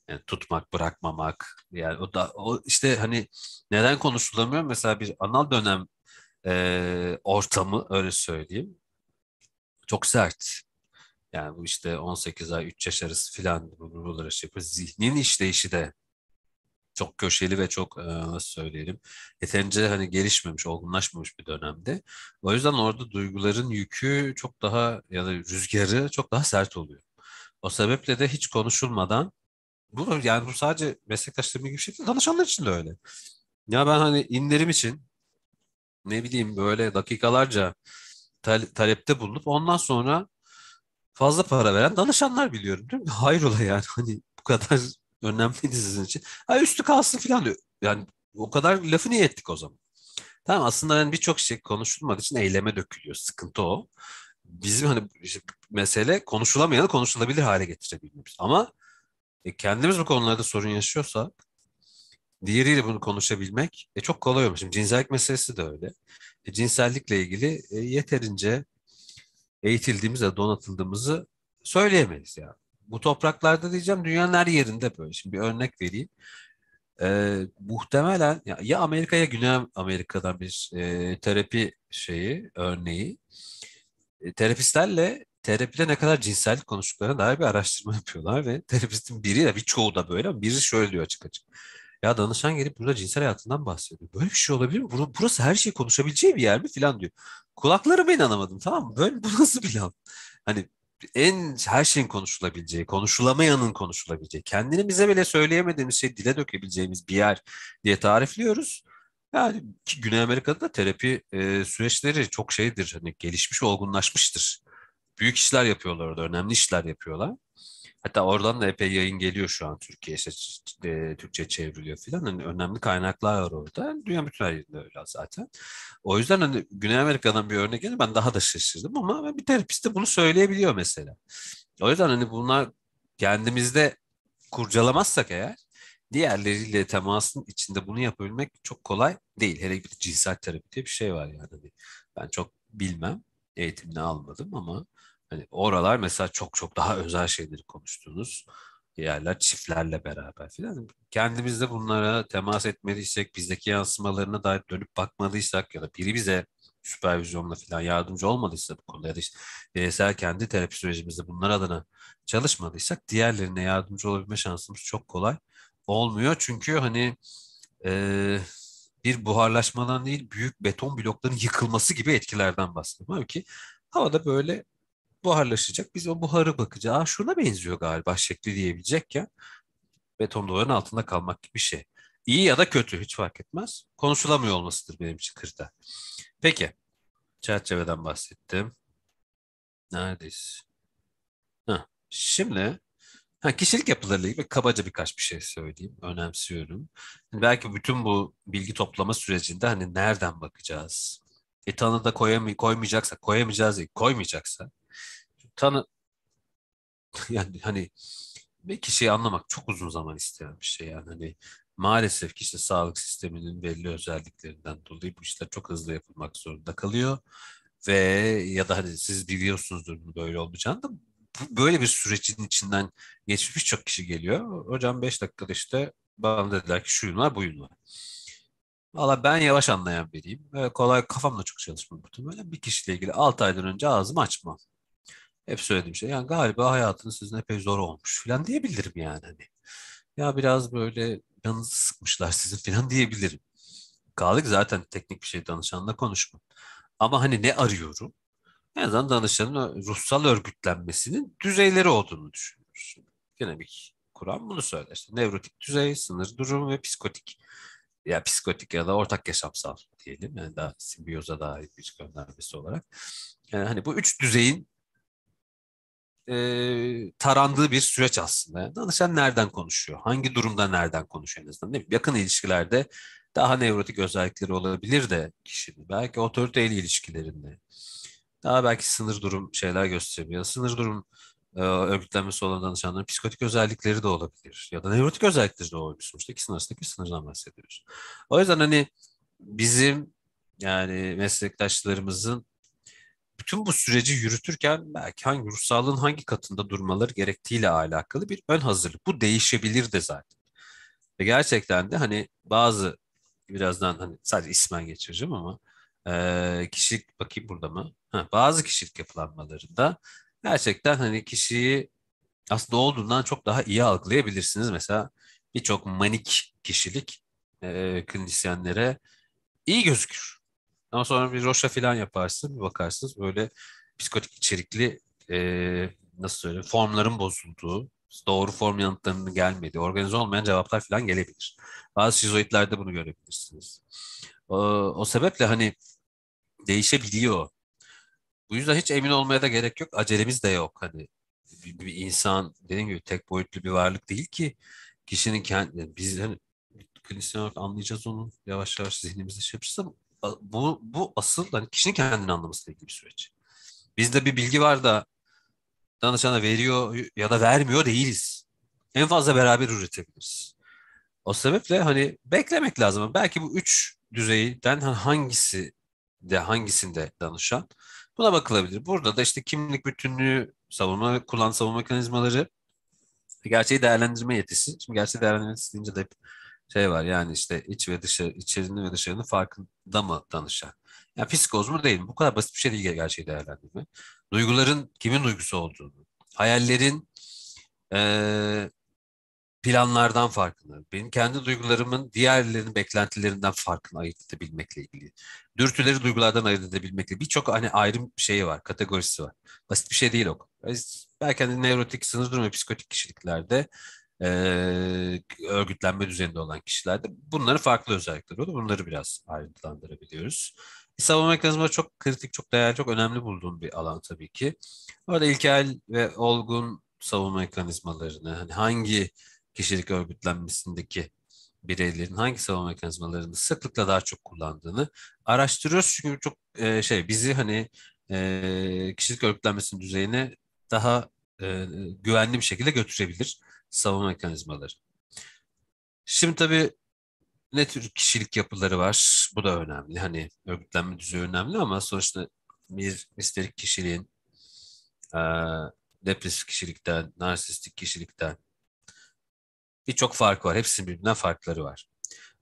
yani tutmak, bırakmamak. Yani o da o işte hani neden konuşulamıyor? Mesela bir anal dönem e, ortamı öyle söyleyeyim. Çok sert. Yani bu işte 18 ay 3 yaş arası filan bunlara şey yapıyor. Zihnin işleyişi de çok köşeli ve çok nasıl söyleyelim yeterince hani gelişmemiş, olgunlaşmamış bir dönemde. O yüzden orada duyguların yükü çok daha ya da rüzgarı çok daha sert oluyor. O sebeple de hiç konuşulmadan bu yani bu sadece meslektaşlarım gibi bir şey değil, danışanlar için de öyle. Ya ben hani indirim için ne bileyim böyle dakikalarca tal- talepte bulunup ondan sonra fazla para veren danışanlar biliyorum değil mi? Hayrola yani hani bu kadar Önemliydi sizin için. Ha üstü kalsın falan diyor. Yani o kadar lafı niye ettik o zaman? Tamam aslında hani birçok şey konuşulmadığı için eyleme dökülüyor. Sıkıntı o. Bizim hani işte mesele konuşulamayanı konuşulabilir hale getirebilmemiz. Ama e, kendimiz bu konularda sorun yaşıyorsak, diğeriyle bunu konuşabilmek e, çok kolay olmuş. Şimdi cinsellik meselesi de öyle. E, cinsellikle ilgili e, yeterince eğitildiğimizde donatıldığımızı söyleyemeyiz yani bu topraklarda diyeceğim dünyanın her yerinde böyle. Şimdi bir örnek vereyim. E, muhtemelen ya, ya Amerika ya Güney Amerika'dan bir e, terapi şeyi örneği. E, terapistlerle terapide ne kadar cinsel konuştuklarına dair bir araştırma yapıyorlar ve terapistin biri de birçoğu da böyle ama biri şöyle diyor açık açık. Ya danışan gelip burada cinsel hayatından bahsediyor. Böyle bir şey olabilir mi? Burası her şeyi konuşabileceği bir yer mi filan diyor. Kulaklarıma inanamadım tamam mı? Böyle bu nasıl bir laf? Hani en her şeyin konuşulabileceği, konuşulamayanın konuşulabileceği, kendini bize bile söyleyemediğimiz şey dile dökebileceğimiz bir yer diye tarifliyoruz. Yani ki Güney Amerika'da da terapi e, süreçleri çok şeydir hani gelişmiş, olgunlaşmıştır. Büyük işler yapıyorlar orada, önemli işler yapıyorlar. Hatta oradan da epey yayın geliyor şu an Türkiye işte, e, Türkçe çevriliyor filan. Hani önemli kaynaklar var orada. Dünya bütün her yerinde öyle zaten. O yüzden hani Güney Amerika'dan bir örnek gelince ben daha da şaşırdım ama bir terapist de bunu söyleyebiliyor mesela. O yüzden hani bunlar kendimizde kurcalamazsak eğer diğerleriyle temasın içinde bunu yapabilmek çok kolay değil. Hele bir cinsel terapi diye bir şey var yani. Hani ben çok bilmem, eğitimini almadım ama Hani oralar mesela çok çok daha özel şeyleri konuştuğunuz yerler çiftlerle beraber filan. Hani Kendimizde bunlara temas etmediysek, bizdeki yansımalarına dair dönüp bakmadıysak ya da biri bize süpervizyonla filan yardımcı olmadıysa bu konuda ya da işte bireysel kendi terapi sürecimizde bunlar adına çalışmadıysak diğerlerine yardımcı olabilme şansımız çok kolay olmuyor. Çünkü hani e, bir buharlaşmadan değil büyük beton blokların yıkılması gibi etkilerden bahsediyorum. Halbuki havada böyle buharlaşacak. Biz o buharı bakacağız. Aa, şuna benziyor galiba şekli diyebilecek ya beton duvarın altında kalmak gibi bir şey. İyi ya da kötü hiç fark etmez. Konuşulamıyor olmasıdır benim için kırda. Peki. Çerçeveden bahsettim. Neredeyiz? Ha, şimdi ha, kişilik yapılarıyla ilgili kabaca birkaç bir şey söyleyeyim. Önemsiyorum. Hani belki bütün bu bilgi toplama sürecinde hani nereden bakacağız? E tanı da koyamay koymayacaksa, koyamayacağız değil, koymayacaksa tanı yani hani bir kişiyi anlamak çok uzun zaman isteyen bir şey yani hani maalesef ki işte sağlık sisteminin belli özelliklerinden dolayı bu işler çok hızlı yapılmak zorunda kalıyor ve ya da hani siz biliyorsunuzdur böyle olmayacağını da böyle bir sürecin içinden geçmiş çok kişi geliyor. Hocam 5 dakikada işte bana dediler ki şuyun var buyun var. Valla ben yavaş anlayan biriyim. Ve kolay kafamla çok çalışmam böyle Bir kişiyle ilgili 6 aydan önce ağzımı açmam. Hep söylediğim şey. Yani galiba hayatınız sizin epey zor olmuş falan diyebilirim yani. Hani. Ya biraz böyle yanınızı sıkmışlar sizin falan diyebilirim. Kaldı ki zaten teknik bir şey danışanla konuşmam. Ama hani ne arıyorum? En azından danışanın ruhsal örgütlenmesinin düzeyleri olduğunu düşünüyoruz. bir kuram bunu söyler. İşte nevrotik düzey, sınır durum ve psikotik ya psikotik ya da ortak yaşamsal diyelim. Yani daha simbiyoza dair bir göndermesi olarak. Yani hani bu üç düzeyin e, tarandığı bir süreç aslında. Yani danışan nereden konuşuyor? Hangi durumda nereden konuşuyor en azından? Değil mi? Yakın ilişkilerde daha nevrotik özellikleri olabilir de kişinin. Belki otoriteyle ilişkilerinde. Daha belki sınır durum şeyler gösteriyor. Sınır durum e, örgütlenme sorunları danışanların psikotik özellikleri de olabilir. Ya da nevrotik özellikleri de olabilir. Sonuçta ikisinin arasındaki bir sınırdan bahsediyoruz. O yüzden hani bizim yani meslektaşlarımızın bütün bu süreci yürütürken belki hangi ruhsallığın hangi katında durmaları gerektiğiyle alakalı bir ön hazırlık. Bu değişebilir de zaten. Ve gerçekten de hani bazı birazdan hani sadece ismen geçireceğim ama e, kişilik bakayım burada mı? Ha, bazı kişilik yapılanmalarında gerçekten hani kişiyi aslında olduğundan çok daha iyi algılayabilirsiniz. Mesela birçok manik kişilik e, klinisyenlere iyi gözükür. Ama sonra bir roşa falan yaparsın, bir bakarsınız böyle psikotik içerikli e, nasıl söyleyeyim formların bozulduğu, doğru form yanıtlarının gelmediği, organize olmayan cevaplar falan gelebilir. Bazı şizoidlerde bunu görebilirsiniz. O, o sebeple hani değişebiliyor bu yüzden hiç emin olmaya da gerek yok. Acelemiz de yok. Hani bir, bir insan dediğim gibi tek boyutlu bir varlık değil ki kişinin kendi biz hani klinisyen olarak anlayacağız onu yavaş yavaş zihnimizde şey yapacağız ama bu, bu asıl hani kişinin kendini anlaması ilgili bir süreç. Bizde bir bilgi var da danışana veriyor ya da vermiyor değiliz. En fazla beraber üretebiliriz. O sebeple hani beklemek lazım. Belki bu üç düzeyden hani hangisi de hangisinde danışan Buna bakılabilir. Burada da işte kimlik bütünlüğü, savunma, kullan savunma mekanizmaları, gerçeği değerlendirme yetisi. Şimdi gerçeği değerlendirme yetisi deyince de hep şey var yani işte iç ve dışarı, içerinin ve dışarının farkında mı danışan? Yani psikoz mu değil mi? Bu kadar basit bir şey değil gerçeği değerlendirme. Duyguların kimin duygusu olduğunu, hayallerin e, planlardan farkını, benim kendi duygularımın diğerlerinin beklentilerinden farkını ayırt edebilmekle ilgili. Dürtüleri duygulardan ayırt edebilmekle birçok hani ayrım şeyi var, kategorisi var. Basit bir şey değil o. E, belki hani nevrotik, sınır durumu psikotik kişiliklerde e, örgütlenme düzeninde olan kişilerde bunları farklı özellikleri oldu. Bunları biraz ayrıntılandırabiliyoruz. E, savunma mekanizmaları çok kritik, çok değerli, çok önemli bulduğum bir alan tabii ki. Orada ilkel ve olgun savunma mekanizmalarını, hani hangi kişilik örgütlenmesindeki bireylerin hangi savunma mekanizmalarını sıklıkla daha çok kullandığını araştırıyoruz. Çünkü çok e, şey bizi hani e, kişilik örgütlenmesinin düzeyine daha e, güvenli bir şekilde götürebilir savunma mekanizmaları. Şimdi tabii ne tür kişilik yapıları var bu da önemli. Hani örgütlenme düzeyi önemli ama sonuçta bir misterik kişiliğin e, depresif kişilikten, narsistik kişilikten birçok fark var. Hepsinin birbirinden farkları var.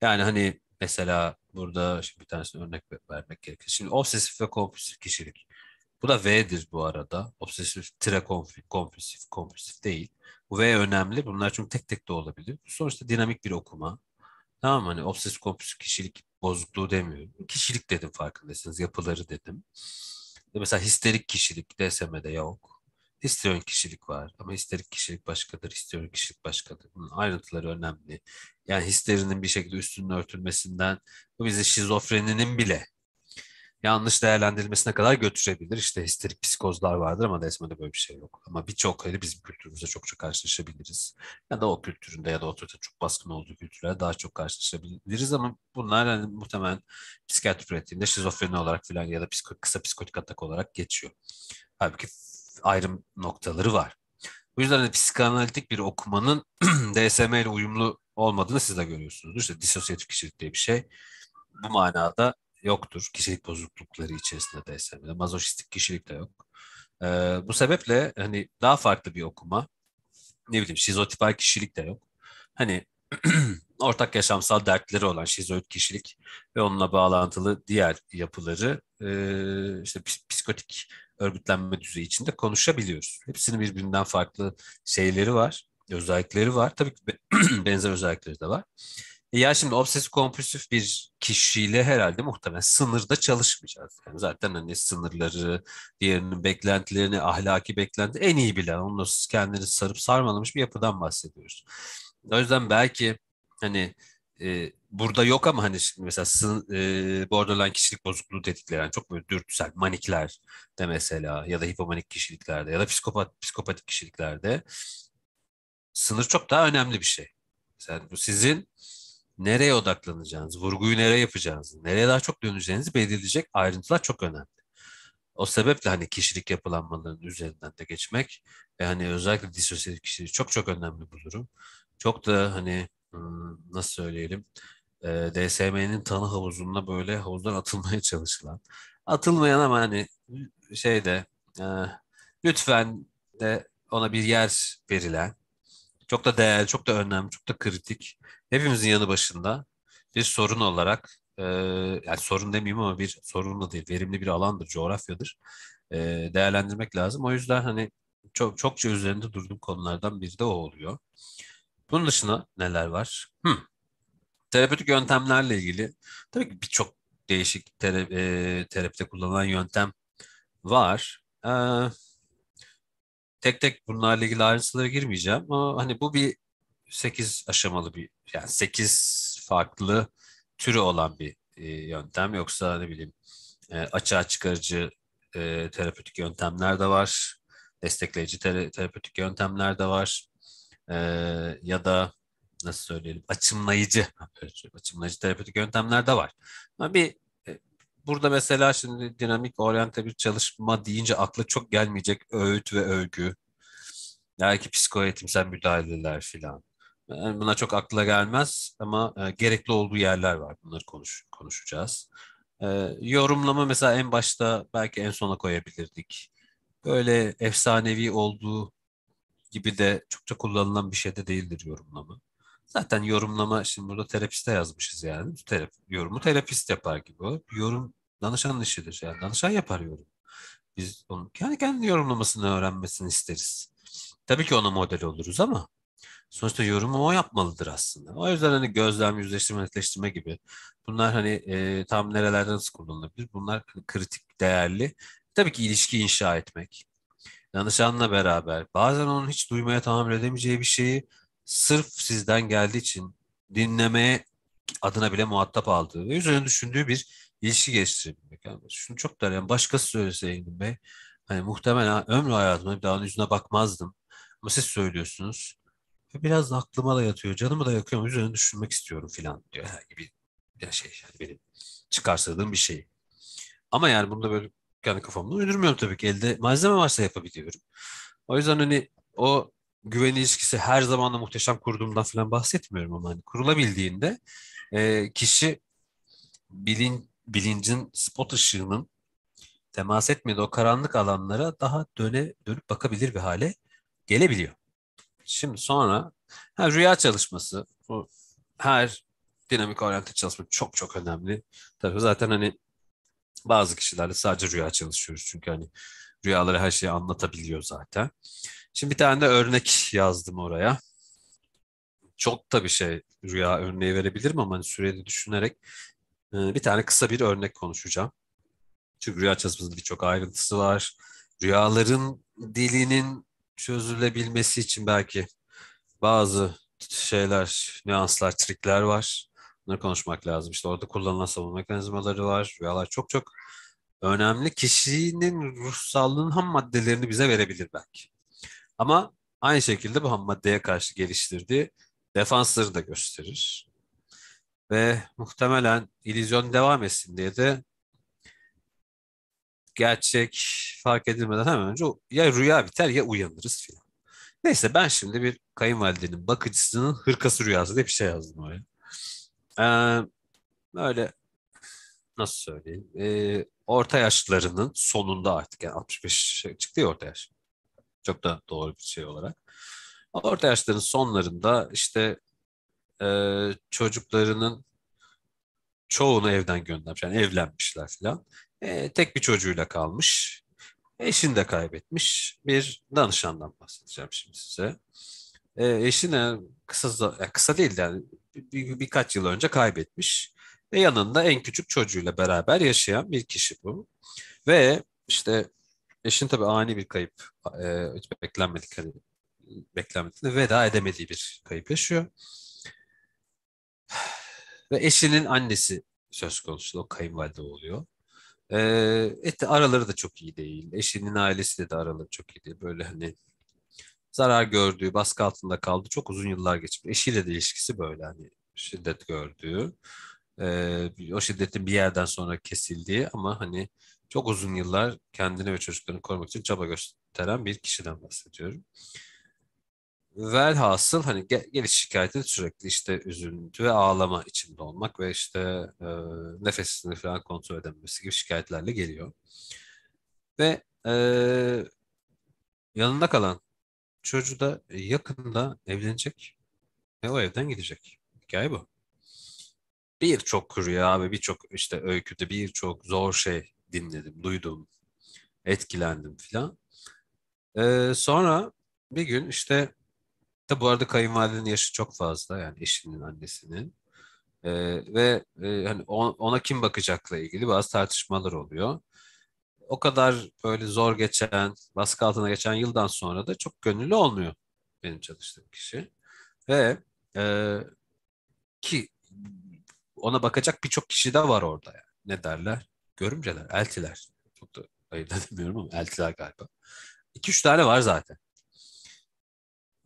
Yani hani mesela burada şimdi bir tanesini örnek vermek gerekir. Şimdi obsesif ve kompulsif kişilik. Bu da V'dir bu arada. Obsesif, tire kompulsif, kompulsif değil. Bu V önemli. Bunlar çünkü tek tek de olabilir. Sonuçta dinamik bir okuma. Tamam mı? Hani obsesif kompulsif kişilik bozukluğu demiyorum. Kişilik dedim farkındaysanız. Yapıları dedim. Mesela histerik kişilik DSM'de yok isteyen kişilik var ama histerik kişilik başkadır, histerik kişilik başkadır. Bunun ayrıntıları önemli. Yani histerinin bir şekilde üstünün örtülmesinden bu bizi şizofreninin bile yanlış değerlendirilmesine kadar götürebilir. İşte histerik psikozlar vardır ama Desmond'da böyle bir şey yok. Ama birçok hani bizim kültürümüzde çok çok karşılaşabiliriz. Ya da o kültüründe ya da otorite çok baskın olduğu kültürlere daha çok karşılaşabiliriz ama bunlar hani muhtemelen psikiyatri pratiğinde şizofreni olarak falan ya da psiko, kısa psikotik atak olarak geçiyor. Halbuki ayrım noktaları var. Bu yüzden de psikanalitik bir okumanın DSM ile uyumlu olmadığını siz de görüyorsunuzdur. İşte disosyatif kişilik diye bir şey bu manada yoktur. Kişilik bozuklukları içerisinde DSM'de. Mazoşistik kişilik de yok. Ee, bu sebeple hani daha farklı bir okuma ne bileyim şizotipal kişilik de yok. Hani ortak yaşamsal dertleri olan şizoid kişilik ve onunla bağlantılı diğer yapıları e, işte psikotik örgütlenme düzeyi içinde konuşabiliyoruz. Hepsinin birbirinden farklı şeyleri var, özellikleri var. Tabii ki benzer özellikleri de var. E ya şimdi obsesif kompulsif bir kişiyle herhalde muhtemelen sınırda çalışmayacağız. Yani zaten hani sınırları, diğerinin beklentilerini, ahlaki beklenti en iyi bilen, onu kendini sarıp sarmalamış bir yapıdan bahsediyoruz. O yüzden belki hani e, burada yok ama hani mesela sın, e, borderline kişilik bozukluğu dedikleri yani çok böyle dürtüsel manikler de mesela ya da hipomanik kişiliklerde ya da psikopat psikopatik kişiliklerde sınır çok daha önemli bir şey. Mesela bu sizin nereye odaklanacağınız, vurguyu nereye yapacağınız, nereye daha çok döneceğinizi belirleyecek ayrıntılar çok önemli. O sebeple hani kişilik yapılanmalarının üzerinden de geçmek ve hani özellikle disosyatif kişilik çok çok önemli bu durum. Çok da hani ee, nasıl söyleyelim e, ee, DSM'nin tanı havuzunda böyle havuzdan atılmaya çalışılan atılmayan ama hani şeyde e, lütfen de ona bir yer verilen çok da değerli, çok da önemli, çok da kritik. Hepimizin yanı başında bir sorun olarak e, yani sorun demeyeyim ama bir sorun da değil. Verimli bir alandır, coğrafyadır. E, değerlendirmek lazım. O yüzden hani çok çokça üzerinde durduğum konulardan biri de o oluyor. Bunun dışında neler var? Hmm. Terapötik yöntemlerle ilgili tabii ki birçok değişik tera e, terapide kullanılan yöntem var. Ee, tek tek bunlarla ilgili ayrıntılara girmeyeceğim ama hani bu bir 8 aşamalı bir yani 8 farklı türü olan bir e, yöntem yoksa ne bileyim e, açığa çıkarıcı e, terapötik yöntemler de var. Destekleyici ter terapötik yöntemler de var e, ya da nasıl söyleyelim açımlayıcı açımlayıcı terapötik yöntemler de var. Ama bir e, burada mesela şimdi dinamik oryante bir çalışma deyince akla çok gelmeyecek öğüt ve övgü. Belki psikoeğitimsel müdahaleler filan. Yani buna çok akla gelmez ama e, gerekli olduğu yerler var. Bunları konuş, konuşacağız. E, yorumlama mesela en başta belki en sona koyabilirdik. Böyle efsanevi olduğu gibi de çokça kullanılan bir şey de değildir yorumlama. Zaten yorumlama şimdi burada terapiste yazmışız yani. Terap yorumu terapist yapar gibi o. Yorum danışan işidir yani. Danışan yapar yorum. Biz onun kendi kendi yorumlamasını öğrenmesini isteriz. Tabii ki ona model oluruz ama sonuçta yorumu o yapmalıdır aslında. O yüzden hani gözlem, yüzleştirme, netleştirme gibi bunlar hani e, tam nerelerde nasıl kullanılabilir? Bunlar hani kritik, değerli. Tabii ki ilişki inşa etmek, danışanla beraber bazen onun hiç duymaya tahammül edemeyeceği bir şeyi sırf sizden geldiği için dinlemeye adına bile muhatap aldığı ve üzerine düşündüğü bir ilişki geliştirebilmek. Yani şunu çok da yani başkası söylese Engin Bey hani muhtemelen ömrü hayatımda bir daha onun yüzüne bakmazdım. Ama siz söylüyorsunuz. Ve biraz da aklıma da yatıyor, canımı da yakıyor ama üzerine düşünmek istiyorum filan diyor. Yani gibi bir şey yani benim çıkarsadığım bir şey. Ama yani bunu da böyle kendi kafamdan uydurmuyorum tabii ki. Elde malzeme varsa yapabiliyorum. O yüzden hani o güven ilişkisi her zaman da muhteşem kurduğumdan falan bahsetmiyorum ama hani kurulabildiğinde e, kişi bilin, bilincin spot ışığının temas etmediği o karanlık alanlara daha döne dönüp bakabilir bir hale gelebiliyor. Şimdi sonra ha, rüya çalışması bu her dinamik oryantik çalışma çok çok önemli. Tabii zaten hani bazı kişilerle sadece rüya çalışıyoruz çünkü hani rüyaları her şeyi anlatabiliyor zaten. Şimdi bir tane de örnek yazdım oraya. Çok da bir şey rüya örneği verebilirim ama hani süreli düşünerek e, bir tane kısa bir örnek konuşacağım. Çünkü rüya çalışmasının birçok ayrıntısı var. Rüyaların dilinin çözülebilmesi için belki bazı şeyler, nüanslar, trikler var. Bunları konuşmak lazım. İşte orada kullanılan savunma mekanizmaları var. Rüyalar çok çok önemli. Kişinin ruhsallığının ham maddelerini bize verebilir belki. Ama aynı şekilde bu ham maddeye karşı geliştirdiği defansları da gösterir. Ve muhtemelen ilizyon devam etsin diye de gerçek fark edilmeden hemen önce ya rüya biter ya uyanırız filan. Neyse ben şimdi bir kayınvalidenin bakıcısının hırkası rüyası diye bir şey yazdım oraya. Ee, böyle nasıl söyleyeyim? Ee, orta yaşlarının sonunda artık yani 65 şey çıktı ya orta yaş. Çok da doğru bir şey olarak. Orta yaşların sonlarında işte e, çocuklarının çoğunu evden göndermiş. Yani evlenmişler falan. E, tek bir çocuğuyla kalmış. Eşini de kaybetmiş bir danışandan bahsedeceğim şimdi size. E, eşine kısa, yani kısa değil yani bir, birkaç yıl önce kaybetmiş. Ve yanında en küçük çocuğuyla beraber yaşayan bir kişi bu. Ve işte eşin tabii ani bir kayıp, e, hiç beklenmedik hani beklenmediğinde veda edemediği bir kayıp yaşıyor. Ve eşinin annesi söz konusu o kayınvalide oluyor. E, et, araları da çok iyi değil. Eşinin ailesi de, de araları çok iyi değil. Böyle hani zarar gördüğü, baskı altında kaldı. Çok uzun yıllar geçmiş. Eşiyle de ilişkisi böyle hani şiddet gördüğü. E, o şiddetin bir yerden sonra kesildiği ama hani çok uzun yıllar kendini ve çocuklarını korumak için çaba gösteren bir kişiden bahsediyorum. Velhasıl hani gel geliş şikayeti sürekli işte üzüntü ve ağlama içinde olmak ve işte e, nefesini falan kontrol edememesi gibi şikayetlerle geliyor. Ve e, yanında kalan çocuğu da e, yakında evlenecek ve o evden gidecek. Hikaye bu. Birçok rüya abi birçok işte öyküde birçok zor şey dinledim, duydum, etkilendim filan. Ee, sonra bir gün işte de bu arada kayınvalidenin yaşı çok fazla yani eşinin annesinin ee, ve e, hani ona kim bakacakla ilgili bazı tartışmalar oluyor o kadar böyle zor geçen, baskı altına geçen yıldan sonra da çok gönüllü olmuyor benim çalıştığım kişi. Ve e, ki ona bakacak birçok kişi de var orada. Yani. Ne derler? Görümceler, eltiler. Çok da ayırt edemiyorum ama eltiler galiba. İki üç tane var zaten.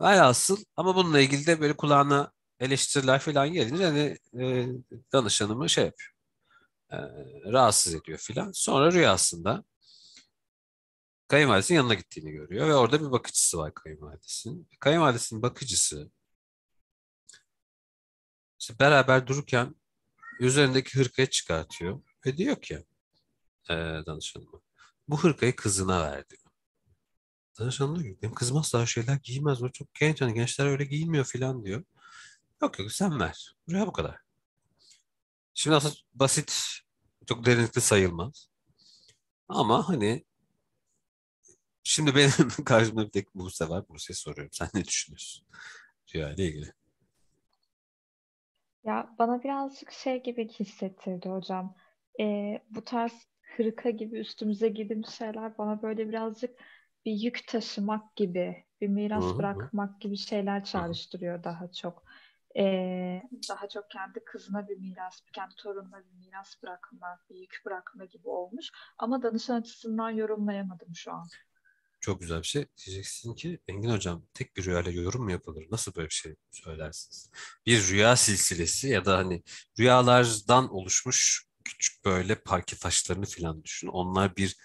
Velhasıl ama bununla ilgili de böyle kulağına eleştiriler falan gelince hani e, danışanımı şey yapıyor e, rahatsız ediyor filan. Sonra rüyasında kayınvalidesinin yanına gittiğini görüyor ve orada bir bakıcısı var kayınvalidesinin. Kayınvalidesinin bakıcısı işte beraber dururken üzerindeki hırkayı çıkartıyor ve diyor ki e, danışanıma bu hırkayı kızına verdi. diyor. Danışanım diyor ki benim kızım asla şeyler giymez o çok genç hani gençler öyle giymiyor filan diyor. Yok yok sen ver. Buraya bu kadar. Şimdi aslında basit, çok derinlikli sayılmaz. Ama hani şimdi benim karşımda bir tek Buse var. Buse'ye soruyorum. Sen ne düşünüyorsun? Rüya ile ilgili. Ya bana birazcık şey gibi hissettirdi hocam. Ee, bu tarz hırka gibi üstümüze giydiğimiz şeyler bana böyle birazcık bir yük taşımak gibi, bir miras Hı-hı. bırakmak gibi şeyler çağrıştırıyor daha çok. Ee, daha çok kendi kızına bir miras, kendi torununa bir miras bırakma, bir yük bırakma gibi olmuş. Ama danışan açısından yorumlayamadım şu an. Çok güzel bir şey. Diyeceksin ki Engin Hocam tek bir rüyayla yorum mu yapılır? Nasıl böyle bir şey söylersiniz? Bir rüya silsilesi ya da hani rüyalardan oluşmuş küçük böyle parke taşlarını falan düşün. Onlar bir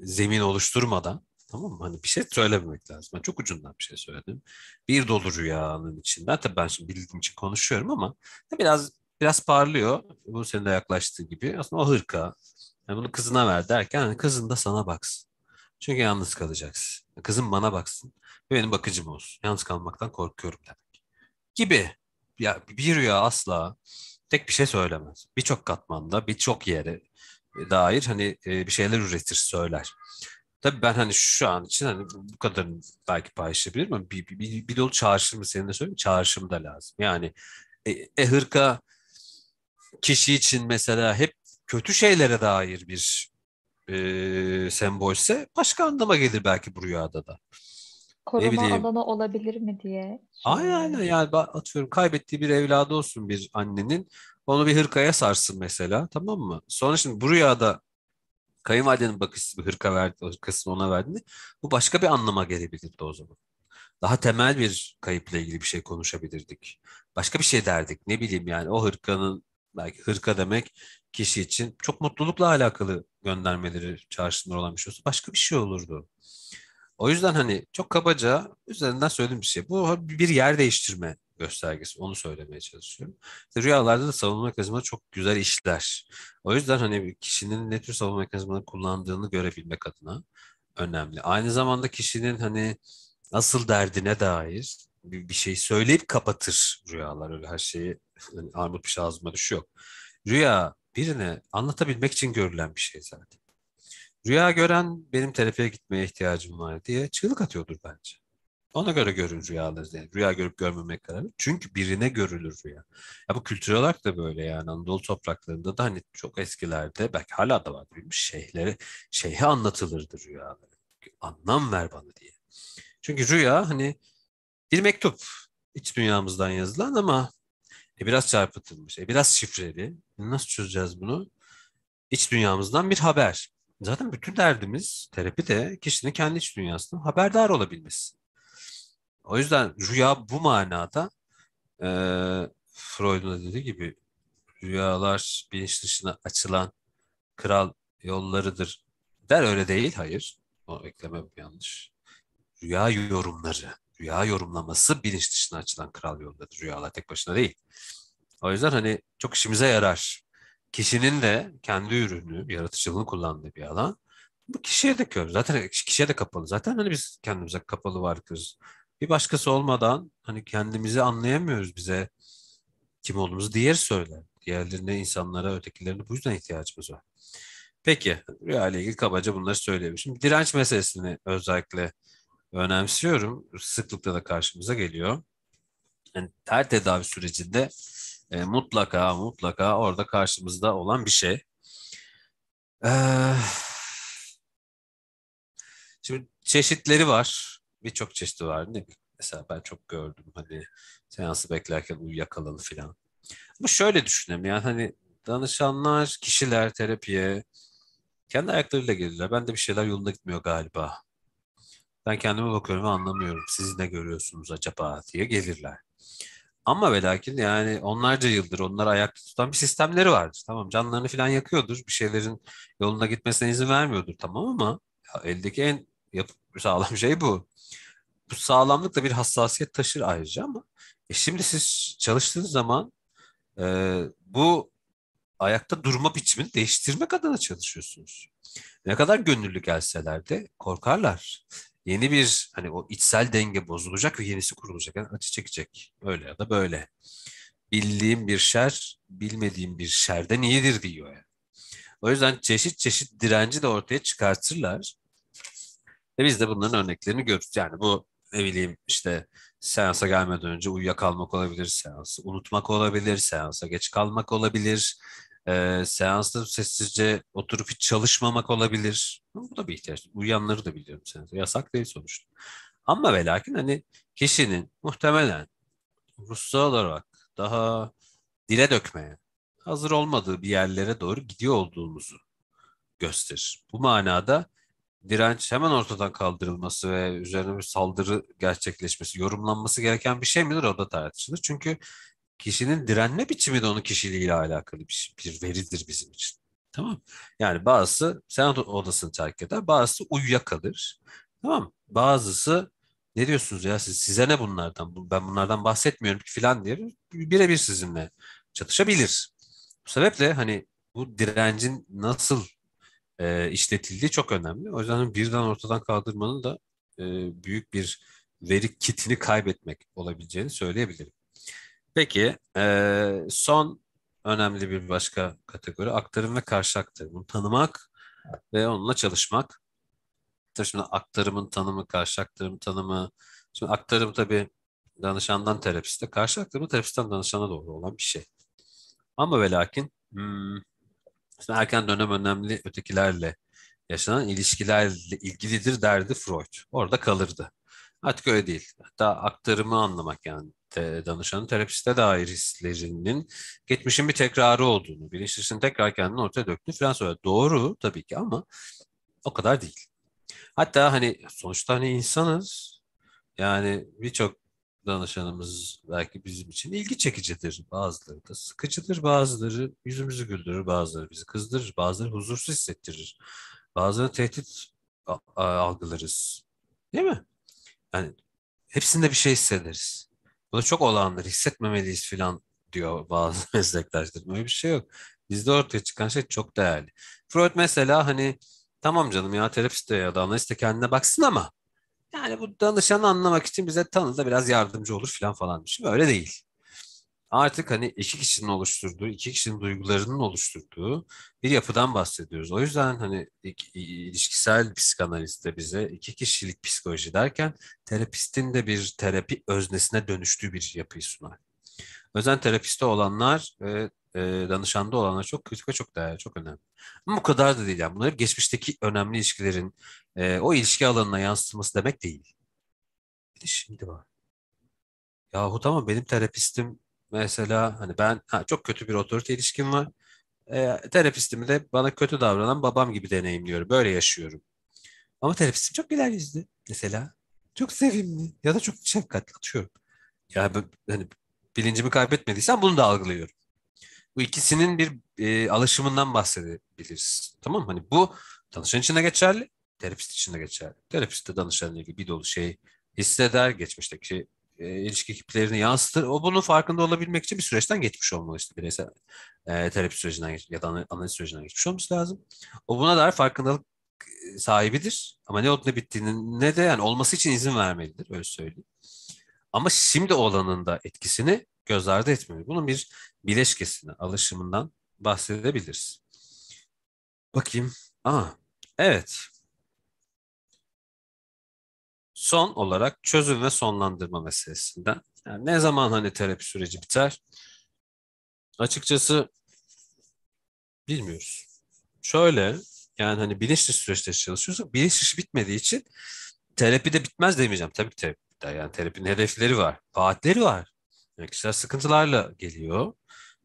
zemin oluşturmadan Tamam mı? Hani bir şey söylememek lazım. Ben çok ucundan bir şey söyledim. Bir dolu rüyanın içinden. Tabii ben şimdi bildiğim için konuşuyorum ama biraz biraz parlıyor. Bu senin de yaklaştığı gibi. Aslında o hırka. Yani bunu kızına ver derken hani kızın da sana baksın. Çünkü yalnız kalacaksın. Kızım bana baksın benim bakıcım olsun. Yalnız kalmaktan korkuyorum demek. Gibi. Ya bir rüya asla tek bir şey söylemez. Birçok katmanda, birçok yere dair hani e, bir şeyler üretir, söyler. Tabii ben hani şu an için hani bu kadar belki paylaşabilirim ama bir, bir, bir, bir dolu çağrışımı senin de söyleyeyim çağrışım da lazım. Yani e, e hırka kişi için mesela hep kötü şeylere dair bir e, sembolse başka anlama gelir belki bu rüyada da. Koruma alanı olabilir mi diye. Aynen aynen yani atıyorum kaybettiği bir evladı olsun bir annenin onu bir hırkaya sarsın mesela tamam mı? Sonra şimdi bu rüyada kayınvalidenin bakışsız bir hırka verdi, hırkasını ona verdiğinde bu başka bir anlama gelebilirdi o zaman. Daha temel bir kayıpla ilgili bir şey konuşabilirdik. Başka bir şey derdik. Ne bileyim yani o hırkanın belki hırka demek kişi için çok mutlulukla alakalı göndermeleri çağrışımlar olan bir şey olsa başka bir şey olurdu. O yüzden hani çok kabaca üzerinden söyledim bir şey. Bu bir yer değiştirme göstergesi. Onu söylemeye çalışıyorum. İşte rüyalarda da savunma mekanizmaları çok güzel işler. O yüzden hani kişinin ne tür savunma mekanizmaları kullandığını görebilmek adına önemli. Aynı zamanda kişinin hani asıl derdine dair bir, şey söyleyip kapatır rüyalar. Öyle her şeyi hani armut piş şey ağzıma yok. Rüya birine anlatabilmek için görülen bir şey zaten. Rüya gören benim terapiye gitmeye ihtiyacım var diye çığlık atıyordur bence. Ona göre görün rüyaları yani. Rüya görüp görmemek kararı. Çünkü birine görülür rüya. Ya bu kültürel olarak da böyle yani Anadolu topraklarında da hani çok eskilerde belki hala da var bilmiş şeyhleri şeyhe anlatılırdı rüyaları. Anlam ver bana diye. Çünkü rüya hani bir mektup iç dünyamızdan yazılan ama e, biraz çarpıtılmış, e, biraz şifreli. Nasıl çözeceğiz bunu? İç dünyamızdan bir haber. Zaten bütün derdimiz terapi de kişinin kendi iç dünyasından haberdar olabilmesi. O yüzden rüya bu manada e, Freud'un dediği gibi rüyalar bilinç dışına açılan kral yollarıdır. Der öyle değil, hayır. O ekleme yanlış. Rüya yorumları, rüya yorumlaması bilinç dışına açılan kral yollarıdır. Rüyalar tek başına değil. O yüzden hani çok işimize yarar. Kişinin de kendi ürünü, yaratıcılığını kullandığı bir alan. Bu kişiye de kör. Zaten kişiye de kapalı. Zaten hani biz kendimize kapalı varlıkız bir başkası olmadan hani kendimizi anlayamıyoruz bize kim olduğumuzu. Diğer söyler. Diğerlerine, insanlara, ötekilerine bu yüzden ihtiyacımız var. Peki rüya ile ilgili kabaca bunları söyleyebilirim. Direnç meselesini özellikle önemsiyorum. Sıklıkla da karşımıza geliyor. Yani ter tedavi sürecinde e, mutlaka mutlaka orada karşımızda olan bir şey. Ee, şimdi çeşitleri var birçok çeşidi var. Ne mesela ben çok gördüm hani seansı beklerken uyuyakalalı filan. Bu şöyle düşünelim yani hani danışanlar, kişiler terapiye kendi ayaklarıyla gelirler. Ben de bir şeyler yolunda gitmiyor galiba. Ben kendime bakıyorum ve anlamıyorum. Siz ne görüyorsunuz acaba diye gelirler. Ama ve lakin yani onlarca yıldır onları ayakta tutan bir sistemleri vardır. Tamam canlarını falan yakıyordur. Bir şeylerin yolunda gitmesine izin vermiyordur tamam ama eldeki en yapıp sağlam şey bu bu sağlamlık da bir hassasiyet taşır ayrıca ama e şimdi siz çalıştığınız zaman e, bu ayakta durma biçimini değiştirmek adına çalışıyorsunuz. Ne kadar gönüllü gelseler de korkarlar. Yeni bir hani o içsel denge bozulacak ve yenisi kurulacak. Yani acı çekecek. Öyle ya da böyle. Bildiğim bir şer, bilmediğim bir şerden iyidir diyor yani. O yüzden çeşit çeşit direnci de ortaya çıkartırlar. Ve biz de bunların örneklerini görürüz. Yani bu ne bileyim işte seansa gelmeden önce uyuyakalmak olabilir seansı, unutmak olabilir seansa, geç kalmak olabilir, e, seansta sessizce oturup hiç çalışmamak olabilir. Bu da bir ihtiyaç. Uyuyanları da biliyorum seansa. Yasak değil sonuçta. Ama ve lakin hani kişinin muhtemelen ruhsal olarak daha dile dökmeye hazır olmadığı bir yerlere doğru gidiyor olduğumuzu gösterir. Bu manada direnç hemen ortadan kaldırılması ve üzerine bir saldırı gerçekleşmesi, yorumlanması gereken bir şey midir o da tartışılır. Çünkü kişinin direnme biçimi de onun kişiliğiyle alakalı bir, şey, bir veridir bizim için. Tamam Yani bazısı senato odasını terk eder, bazısı uyuyakalır. Tamam Bazısı ne diyorsunuz ya siz, size ne bunlardan, ben bunlardan bahsetmiyorum ki filan diye birebir sizinle çatışabilir. Bu sebeple hani bu direncin nasıl e, işletildiği çok önemli. O yüzden birden ortadan kaldırmanın da e, büyük bir veri kitini kaybetmek olabileceğini söyleyebilirim. Peki e, son önemli bir başka kategori aktarım ve karşı Bunu tanımak ve onunla çalışmak. Tabii şimdi aktarımın tanımı, karşı tanımı. Şimdi aktarım tabii danışandan terapiste, karşı terapistten danışana doğru olan bir şey. Ama ve lakin hmm, işte erken dönem önemli ötekilerle yaşanan ilişkilerle ilgilidir derdi Freud. Orada kalırdı. Artık öyle değil. Hatta aktarımı anlamak yani te, danışanın terapiste dair hislerinin geçmişin bir tekrarı olduğunu, bilinçlisinin tekrar kendini ortaya döktüğünü falan söylüyor. Doğru tabii ki ama o kadar değil. Hatta hani sonuçta hani insanız. Yani birçok danışanımız belki bizim için ilgi çekicidir. Bazıları da sıkıcıdır, bazıları yüzümüzü güldürür, bazıları bizi kızdırır, bazıları huzursuz hissettirir. Bazıları tehdit algılarız. Değil mi? Yani hepsinde bir şey hissederiz. Bu da çok olanları hissetmemeliyiz filan diyor bazı meslektaşlarım. Öyle bir şey yok. Bizde ortaya çıkan şey çok değerli. Freud mesela hani tamam canım ya terapist de ya da analist de kendine baksın ama yani bu danışanı anlamak için bize tanıda biraz yardımcı olur falan falan. Şimdi öyle değil. Artık hani iki kişinin oluşturduğu, iki kişinin duygularının oluşturduğu bir yapıdan bahsediyoruz. O yüzden hani ilişkisel psikanalizde bize iki kişilik psikoloji derken terapistin de bir terapi öznesine dönüştüğü bir yapıyı sunar. O yüzden terapiste olanlar ve e, danışanda olanlar çok kritik ve çok değerli, çok önemli. Ama bu kadar da değil. Yani. Bunlar hep geçmişteki önemli ilişkilerin e, o ilişki alanına yansıtılması demek değil. Bir de şimdi var. Yahu ama benim terapistim mesela hani ben ha, çok kötü bir otorite ilişkim var. E, terapistimi de bana kötü davranan babam gibi deneyimliyorum. Böyle yaşıyorum. Ama terapistim çok güler yüzlü mesela. Çok sevimli ya da çok şefkatli atıyorum. Ya Yani hani bilincimi kaybetmediysem bunu da algılıyorum. Bu ikisinin bir e, alışımından bahsedebiliriz. Tamam mı? Hani bu danışan için de geçerli, terapist için de geçerli. Terapist de danışanla ilgili bir dolu şey hisseder, geçmişteki e, ilişki kiplerini yansıtır. O bunun farkında olabilmek için bir süreçten geçmiş olmalı işte bireysel e, terapi sürecinden ya da analiz sürecinden geçmiş olması lazım. O buna dair farkındalık e, sahibidir ama ne olup ne bittiğini ne de yani olması için izin vermelidir öyle söyleyeyim. Ama şimdi olanında etkisini göz ardı etmiyor. Bunun bir bileşkesine, alışımından bahsedebiliriz. Bakayım. Aa, ah, evet. Son olarak çözüm ve sonlandırma meselesinden. Yani ne zaman hani terapi süreci biter? Açıkçası bilmiyoruz. Şöyle yani hani bilinçli süreçte çalışıyorsak bilinç bitmediği için terapi de bitmez demeyeceğim. Tabii terapi terapistler. Yani terapinin hedefleri var, vaatleri var. Yani kişiler sıkıntılarla geliyor.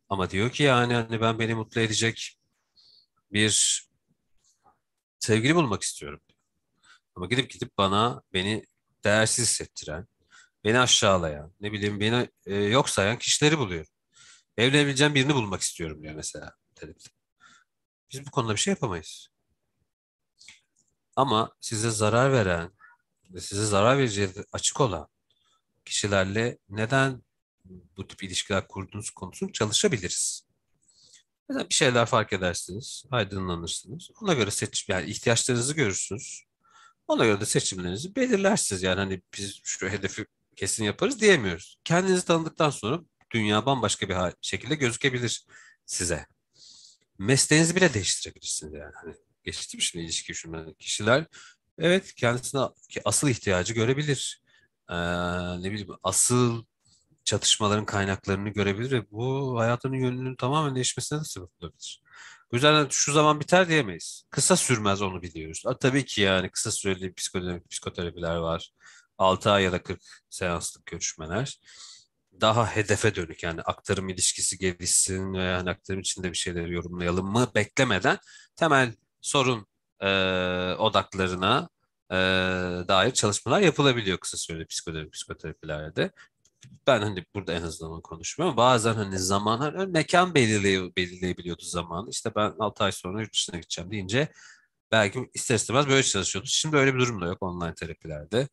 Ama diyor ki yani hani ben beni mutlu edecek bir sevgili bulmak istiyorum. Ama gidip gidip bana beni değersiz hissettiren, beni aşağılayan, ne bileyim beni e, yok sayan kişileri buluyor. Evlenebileceğim birini bulmak istiyorum diyor mesela terapide. Biz bu konuda bir şey yapamayız. Ama size zarar veren, size zarar vereceği açık olan kişilerle neden bu tip ilişkiler kurduğunuz konusunu çalışabiliriz. Mesela bir şeyler fark edersiniz, aydınlanırsınız. Ona göre seçim, yani ihtiyaçlarınızı görürsünüz. Ona göre de seçimlerinizi belirlersiniz. Yani hani biz şu hedefi kesin yaparız diyemiyoruz. Kendinizi tanıdıktan sonra dünya bambaşka bir şekilde gözükebilir size. Mesleğinizi bile değiştirebilirsiniz yani. Hani geçtim şimdi şey, ilişki şu Kişiler Evet kendisine asıl ihtiyacı görebilir. Ee, ne bileyim asıl çatışmaların kaynaklarını görebilir ve bu hayatının yönünün tamamen değişmesine de sebep olabilir. Bu yüzden hani şu zaman biter diyemeyiz. Kısa sürmez onu biliyoruz. A, tabii ki yani kısa süreli psikodinamik psikoterapiler var. 6 ay ya da 40 seanslık görüşmeler. Daha hedefe dönük yani aktarım ilişkisi gelişsin veya yani aktarım içinde bir şeyleri yorumlayalım mı beklemeden temel sorun e, odaklarına e, dair çalışmalar yapılabiliyor kısa süreli psikodinamik psikoterapilerde. Ben hani burada en azından konuşmuyorum. Bazen hani zaman hani mekan belirley belirleyebiliyordu zamanı. İşte ben 6 ay sonra yurt dışına gideceğim deyince belki ister istemez böyle çalışıyordu. Şimdi öyle bir durum da yok online terapilerde.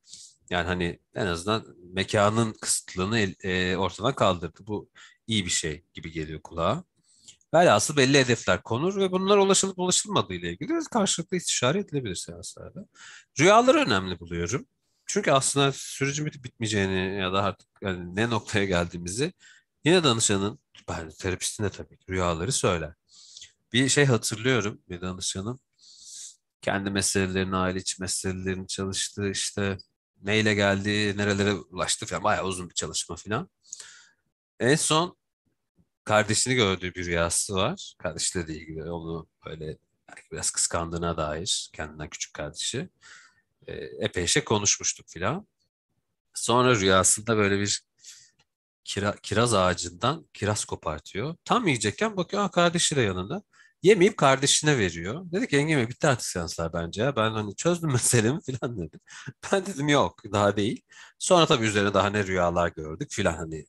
Yani hani en azından mekanın kısıtlılığını e, ortadan kaldırdı. Bu iyi bir şey gibi geliyor kulağa velhasıl belli hedefler konur ve bunlar ulaşılıp ulaşılmadığı ile ilgili karşılıklı istişare edilebilir seanslarda. Rüyaları önemli buluyorum. Çünkü aslında sürecin bitip bitmeyeceğini ya da artık yani ne noktaya geldiğimizi yine danışanın, ben terapistine tabii ki rüyaları söyler. Bir şey hatırlıyorum bir danışanım. Kendi meselelerini, aile içi meselelerini çalıştı işte neyle geldi, nerelere ulaştı falan bayağı uzun bir çalışma falan. En son kardeşini gördüğü bir rüyası var. Kardeşle de ilgili onu böyle belki biraz kıskandığına dair kendinden küçük kardeşi. E, epey şey konuşmuştuk filan. Sonra rüyasında böyle bir kira, kiraz ağacından kiraz kopartıyor. Tam yiyecekken bakıyor ha, kardeşi de yanında. Yemeyip kardeşine veriyor. Dedi ki yengeme bitti artık seanslar bence ya. Ben hani çözdüm meselemi filan dedim. Ben dedim yok daha değil. Sonra tabii üzerine daha ne rüyalar gördük filan hani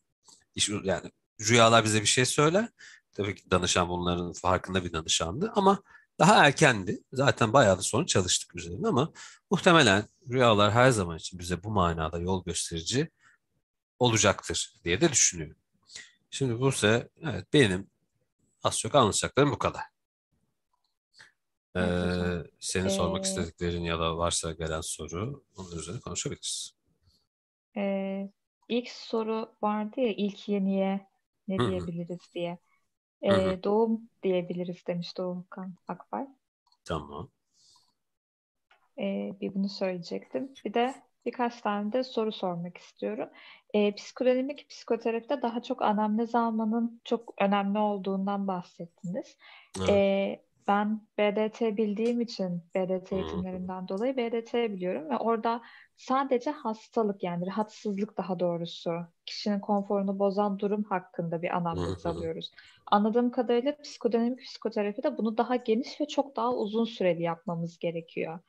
iş, yani rüyalar bize bir şey söyler. Tabii ki danışan bunların farkında bir danışandı ama daha erkendi. Zaten bayağı da sonra çalıştık üzerinde ama muhtemelen rüyalar her zaman için bize bu manada yol gösterici olacaktır diye de düşünüyorum. Şimdi Buse, evet benim az çok anlatacaklarım bu kadar. Ee, evet, senin ee, sormak istediklerin ya da varsa gelen soru onun üzerine konuşabiliriz. E, ilk soru vardı ya ilk yeniye ne diyebiliriz diye. E, doğum diyebiliriz demiş Doğukan Akbay. Tamam. E, bir bunu söyleyecektim. Bir de birkaç tane de soru sormak istiyorum. E, psikodinamik psikoterapide daha çok anamnez almanın çok önemli olduğundan bahsettiniz. Evet ben BDT bildiğim için BDT eğitimlerinden dolayı BDT biliyorum ve orada sadece hastalık yani rahatsızlık daha doğrusu kişinin konforunu bozan durum hakkında bir anamnez alıyoruz. Anladığım kadarıyla psikodinamik psikoterapi de bunu daha geniş ve çok daha uzun süreli yapmamız gerekiyor.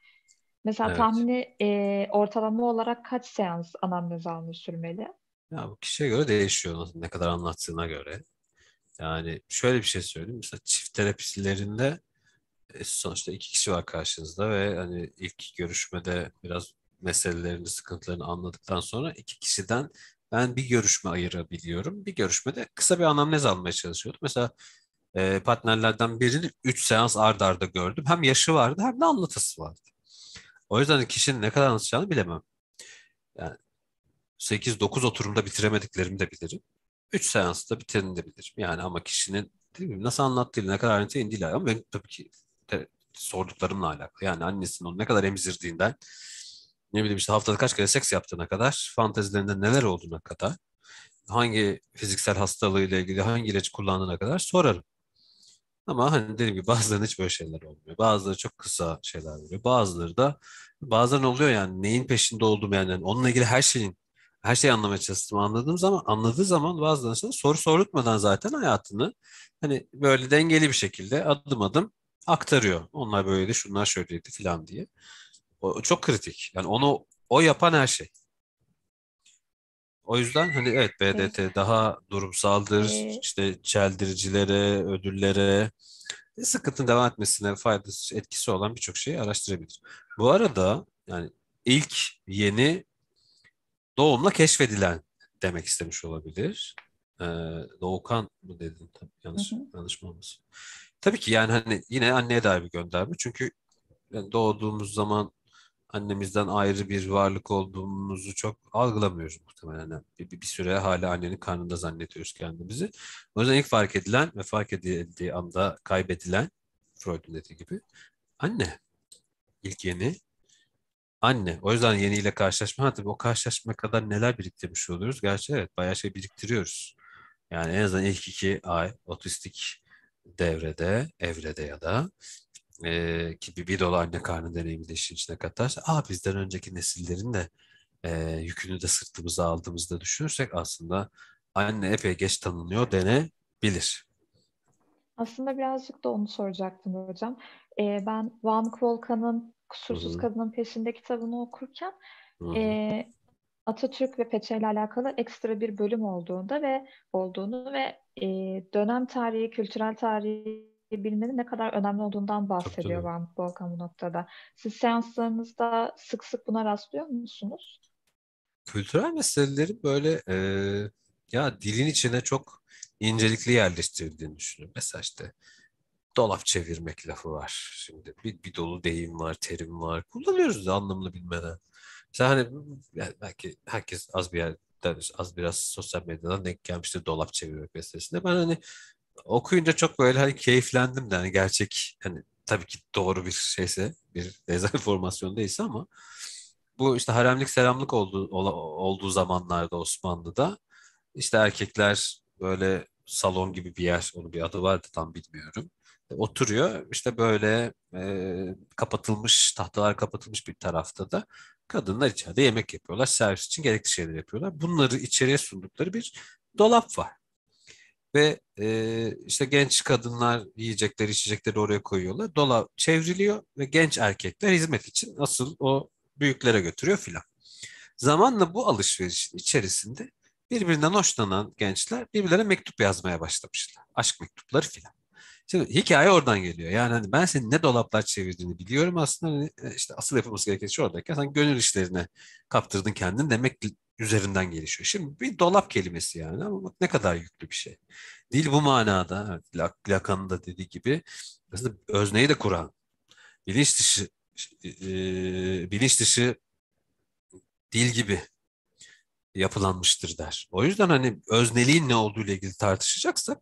Mesela evet. tahmini e, ortalama olarak kaç seans anamnez alma sürmeli? Ya bu kişiye göre değişiyor ne kadar anlattığına göre. Yani şöyle bir şey söyleyeyim. Mesela çift terapistlerinde e, sonuçta iki kişi var karşınızda ve hani ilk görüşmede biraz meselelerini, sıkıntılarını anladıktan sonra iki kişiden ben bir görüşme ayırabiliyorum. Bir görüşmede kısa bir anamnez almaya çalışıyordum. Mesela e, partnerlerden birini 3 seans ard arda gördüm. Hem yaşı vardı hem de anlatısı vardı. O yüzden kişinin ne kadar anlatacağını bilemem. Yani 8-9 oturumda bitiremediklerimi de bilirim. 3 seansta bitirin de bilirim. Yani ama kişinin değil mi, nasıl anlattığıyla ne kadar ayrıntıya indiğiyle ama ben tabii ki sorduklarımla alakalı. Yani annesinin onu ne kadar emzirdiğinden, ne bileyim işte haftada kaç kere seks yaptığına kadar, fantezilerinde neler olduğuna kadar, hangi fiziksel hastalığıyla ilgili hangi ilaç kullandığına kadar sorarım. Ama hani dediğim gibi bazılarının hiç böyle şeyler olmuyor. Bazıları çok kısa şeyler oluyor. Bazıları da bazılarının oluyor yani neyin peşinde olduğum yani, onunla ilgili her şeyin her şeyi anlamaya çalıştım anladığım zaman anladığı zaman bazılarının soru sordurtmadan zaten hayatını hani böyle dengeli bir şekilde adım adım aktarıyor. Onlar böyleydi, şunlar şöyleydi filan diye. O, çok kritik. Yani onu o yapan her şey. O yüzden hani evet BDT evet. daha durumsaldır. Evet. İşte çeldiricilere, ödüllere, e, sıkıntının devam etmesine faydası, etkisi olan birçok şeyi araştırabilir. Bu arada yani ilk yeni doğumla keşfedilen demek istemiş olabilir. Ee, Doğukan mı dedin tabii yanlış hı hı. yanlış mı Tabii ki yani hani yine anneye dair bir gönderme. Çünkü yani doğduğumuz zaman annemizden ayrı bir varlık olduğumuzu çok algılamıyoruz muhtemelen. Yani bir, bir, bir süre hala annenin karnında zannetiyoruz kendimizi. O yüzden ilk fark edilen ve fark edildiği anda kaybedilen Freud'un dediği gibi anne. ilk yeni anne. O yüzden yeniyle karşılaşma. Ha tabii o karşılaşma kadar neler biriktirmiş oluyoruz. Gerçi evet bayağı şey biriktiriyoruz. Yani en azından ilk iki ay otistik devrede, evrede ya da e, ki bir, bir dolu anne karnı deneyimi de işin içine katarsa aa bizden önceki nesillerin de e, yükünü de sırtımıza aldığımızda düşünürsek aslında anne epey geç tanınıyor denebilir. Aslında birazcık da onu soracaktım hocam. Ee, ben Van Volkan'ın Kusursuz Hı-hı. Kadının Peşinde kitabını okurken e, Atatürk ve Peçe ile alakalı ekstra bir bölüm olduğunda ve olduğunu ve e, dönem tarihi, kültürel tarihi bilmenin ne kadar önemli olduğundan bahsediyor Van Bolkan bu noktada. Siz seanslarınızda sık sık buna rastlıyor musunuz? Kültürel meseleleri böyle e, ya dilin içine çok incelikli yerleştirdiğini düşünüyorum. Mesela işte dolap çevirmek lafı var. Şimdi bir, bir dolu deyim var, terim var. Kullanıyoruz da anlamını bilmeden. Sen hani yani belki herkes az bir yerden az biraz sosyal medyadan denk gelmiştir dolap çevirmek meselesinde. Ben hani okuyunca çok böyle hani keyiflendim de hani gerçek hani tabii ki doğru bir şeyse bir dezenformasyon değilse ama bu işte haremlik selamlık olduğu, olduğu zamanlarda Osmanlı'da işte erkekler böyle salon gibi bir yer onun bir adı vardı tam bilmiyorum oturuyor. İşte böyle e, kapatılmış, tahtalar kapatılmış bir tarafta da kadınlar içeride yemek yapıyorlar. Servis için gerekli şeyler yapıyorlar. Bunları içeriye sundukları bir dolap var. Ve e, işte genç kadınlar yiyecekleri, içecekleri oraya koyuyorlar. Dolap çevriliyor ve genç erkekler hizmet için asıl o büyüklere götürüyor filan. Zamanla bu alışverişin içerisinde birbirinden hoşlanan gençler birbirlerine mektup yazmaya başlamışlar. Aşk mektupları filan. Şimdi hikaye oradan geliyor. Yani hani ben senin ne dolaplar çevirdiğini biliyorum aslında. Hani e, işte asıl yapılması gereken şey oradayken sen gönül işlerine kaptırdın kendini demek üzerinden gelişiyor. Şimdi bir dolap kelimesi yani ama bak ne kadar yüklü bir şey. Dil bu manada evet, Lacan'ın da dediği gibi aslında özneyi de kuran bilinç dışı e, e, bilinç dışı dil gibi yapılanmıştır der. O yüzden hani özneliğin ne olduğu ile ilgili tartışacaksak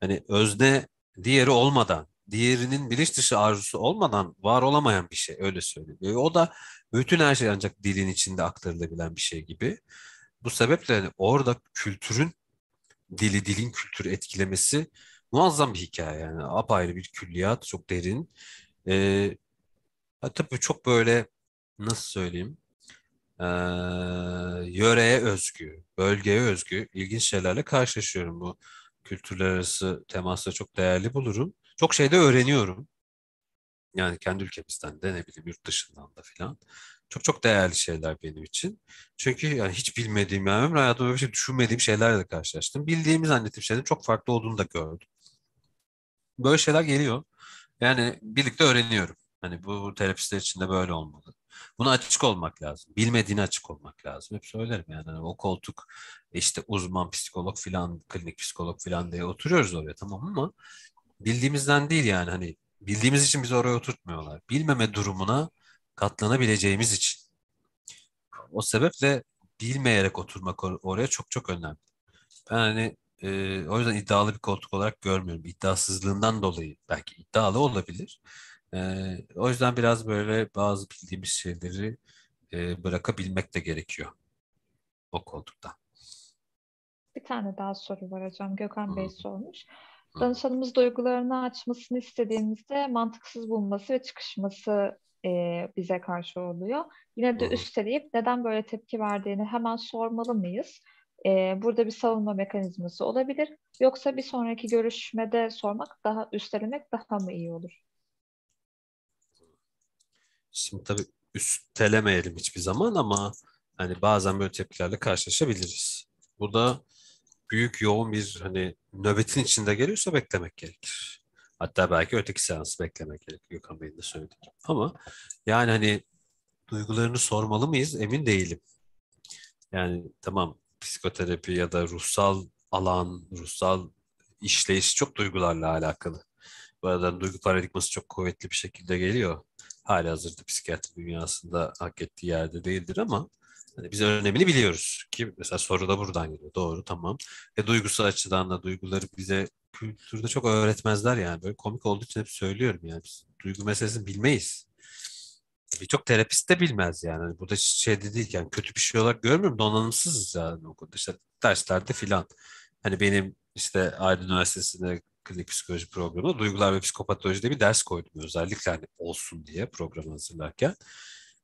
hani özne diğeri olmadan, diğerinin bilinç dışı arzusu olmadan var olamayan bir şey öyle söyleyeyim. o da bütün her şey ancak dilin içinde aktarılabilen bir şey gibi. Bu sebeple hani orada kültürün dili, dilin kültürü etkilemesi muazzam bir hikaye yani apayrı bir külliyat çok derin. Ee, tabii çok böyle nasıl söyleyeyim ee, yöreye özgü, bölgeye özgü ilginç şeylerle karşılaşıyorum bu kültürler arası temasla çok değerli bulurum. Çok şey de öğreniyorum. Yani kendi ülkemizden de ne bileyim yurt dışından da filan. Çok çok değerli şeyler benim için. Çünkü yani hiç bilmediğim, yani ömrü hayatımda böyle şey düşünmediğim şeylerle karşılaştım. Bildiğimi zannettiğim şeylerin çok farklı olduğunu da gördüm. Böyle şeyler geliyor. Yani birlikte öğreniyorum. Hani bu, terapistler için de böyle olmalı. Buna açık olmak lazım. Bilmediğine açık olmak lazım. Hep söylerim yani. Hani o koltuk işte uzman psikolog filan, klinik psikolog filan diye oturuyoruz oraya tamam ama bildiğimizden değil yani hani bildiğimiz için bizi oraya oturtmuyorlar. Bilmeme durumuna katlanabileceğimiz için. O sebeple bilmeyerek oturmak or- oraya çok çok önemli. Ben hani e, o yüzden iddialı bir koltuk olarak görmüyorum. İddiasızlığından dolayı belki iddialı olabilir. E, o yüzden biraz böyle bazı bildiğimiz şeyleri e, bırakabilmek de gerekiyor o koltukta. Bir tane daha soru var hocam. Gökhan Bey sormuş. Danışanımız duygularını açmasını istediğimizde mantıksız bulması ve çıkışması e, bize karşı oluyor. Yine de Hı. üsteleyip neden böyle tepki verdiğini hemen sormalı mıyız? E, burada bir savunma mekanizması olabilir. Yoksa bir sonraki görüşmede sormak daha üstelemek daha mı iyi olur? Şimdi tabii üstelemeyelim hiçbir zaman ama hani bazen böyle tepkilerle karşılaşabiliriz. Bu da büyük yoğun bir hani nöbetin içinde geliyorsa beklemek gerekir. Hatta belki öteki seansı beklemek gerekir. Gökhan Bey'in de söylediği Ama yani hani duygularını sormalı mıyız? Emin değilim. Yani tamam psikoterapi ya da ruhsal alan, ruhsal işleyiş çok duygularla alakalı. Bu arada hani duygu paradigması çok kuvvetli bir şekilde geliyor Hali hazırda psikiyatri dünyasında hak ettiği yerde değildir ama hani biz önemini biliyoruz ki mesela soru da buradan geliyor. Doğru tamam. Ve duygusal açıdan da duyguları bize kültürde çok öğretmezler yani. Böyle komik olduğu için hep söylüyorum yani. Biz duygu meselesini bilmeyiz. Birçok e, terapist de bilmez yani. Hani burada şey de değil yani kötü bir şey olarak görmüyorum. Donanımsızız yani okulda. İşte derslerde filan. Hani benim işte Aydın Üniversitesi'nde klinik psikoloji programına duygular ve psikopatolojide bir ders koydum özellikle hani olsun diye programı hazırlarken.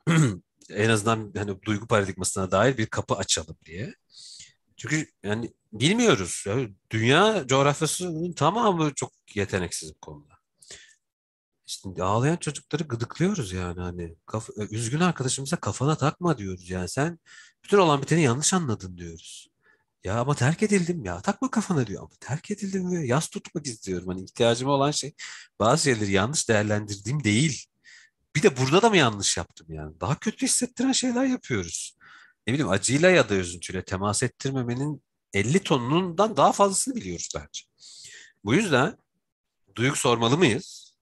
en azından hani duygu paradigmasına dair bir kapı açalım diye. Çünkü yani bilmiyoruz. Yani dünya coğrafyasının tamamı çok yeteneksiz bu konuda. İşte ağlayan çocukları gıdıklıyoruz yani hani. Kaf üzgün arkadaşımıza kafana takma diyoruz yani. Sen bütün olan biteni yanlış anladın diyoruz. Ya ama terk edildim ya. Takma kafana diyor ama terk edildim ve yas tutmak istiyorum. Hani ihtiyacım olan şey bazı şeyleri yanlış değerlendirdiğim değil. Bir de burada da mı yanlış yaptım yani? Daha kötü hissettiren şeyler yapıyoruz. Ne bileyim acıyla ya da üzüntüyle temas ettirmemenin 50 tonundan daha fazlasını biliyoruz bence. Bu yüzden duyuk sormalı mıyız?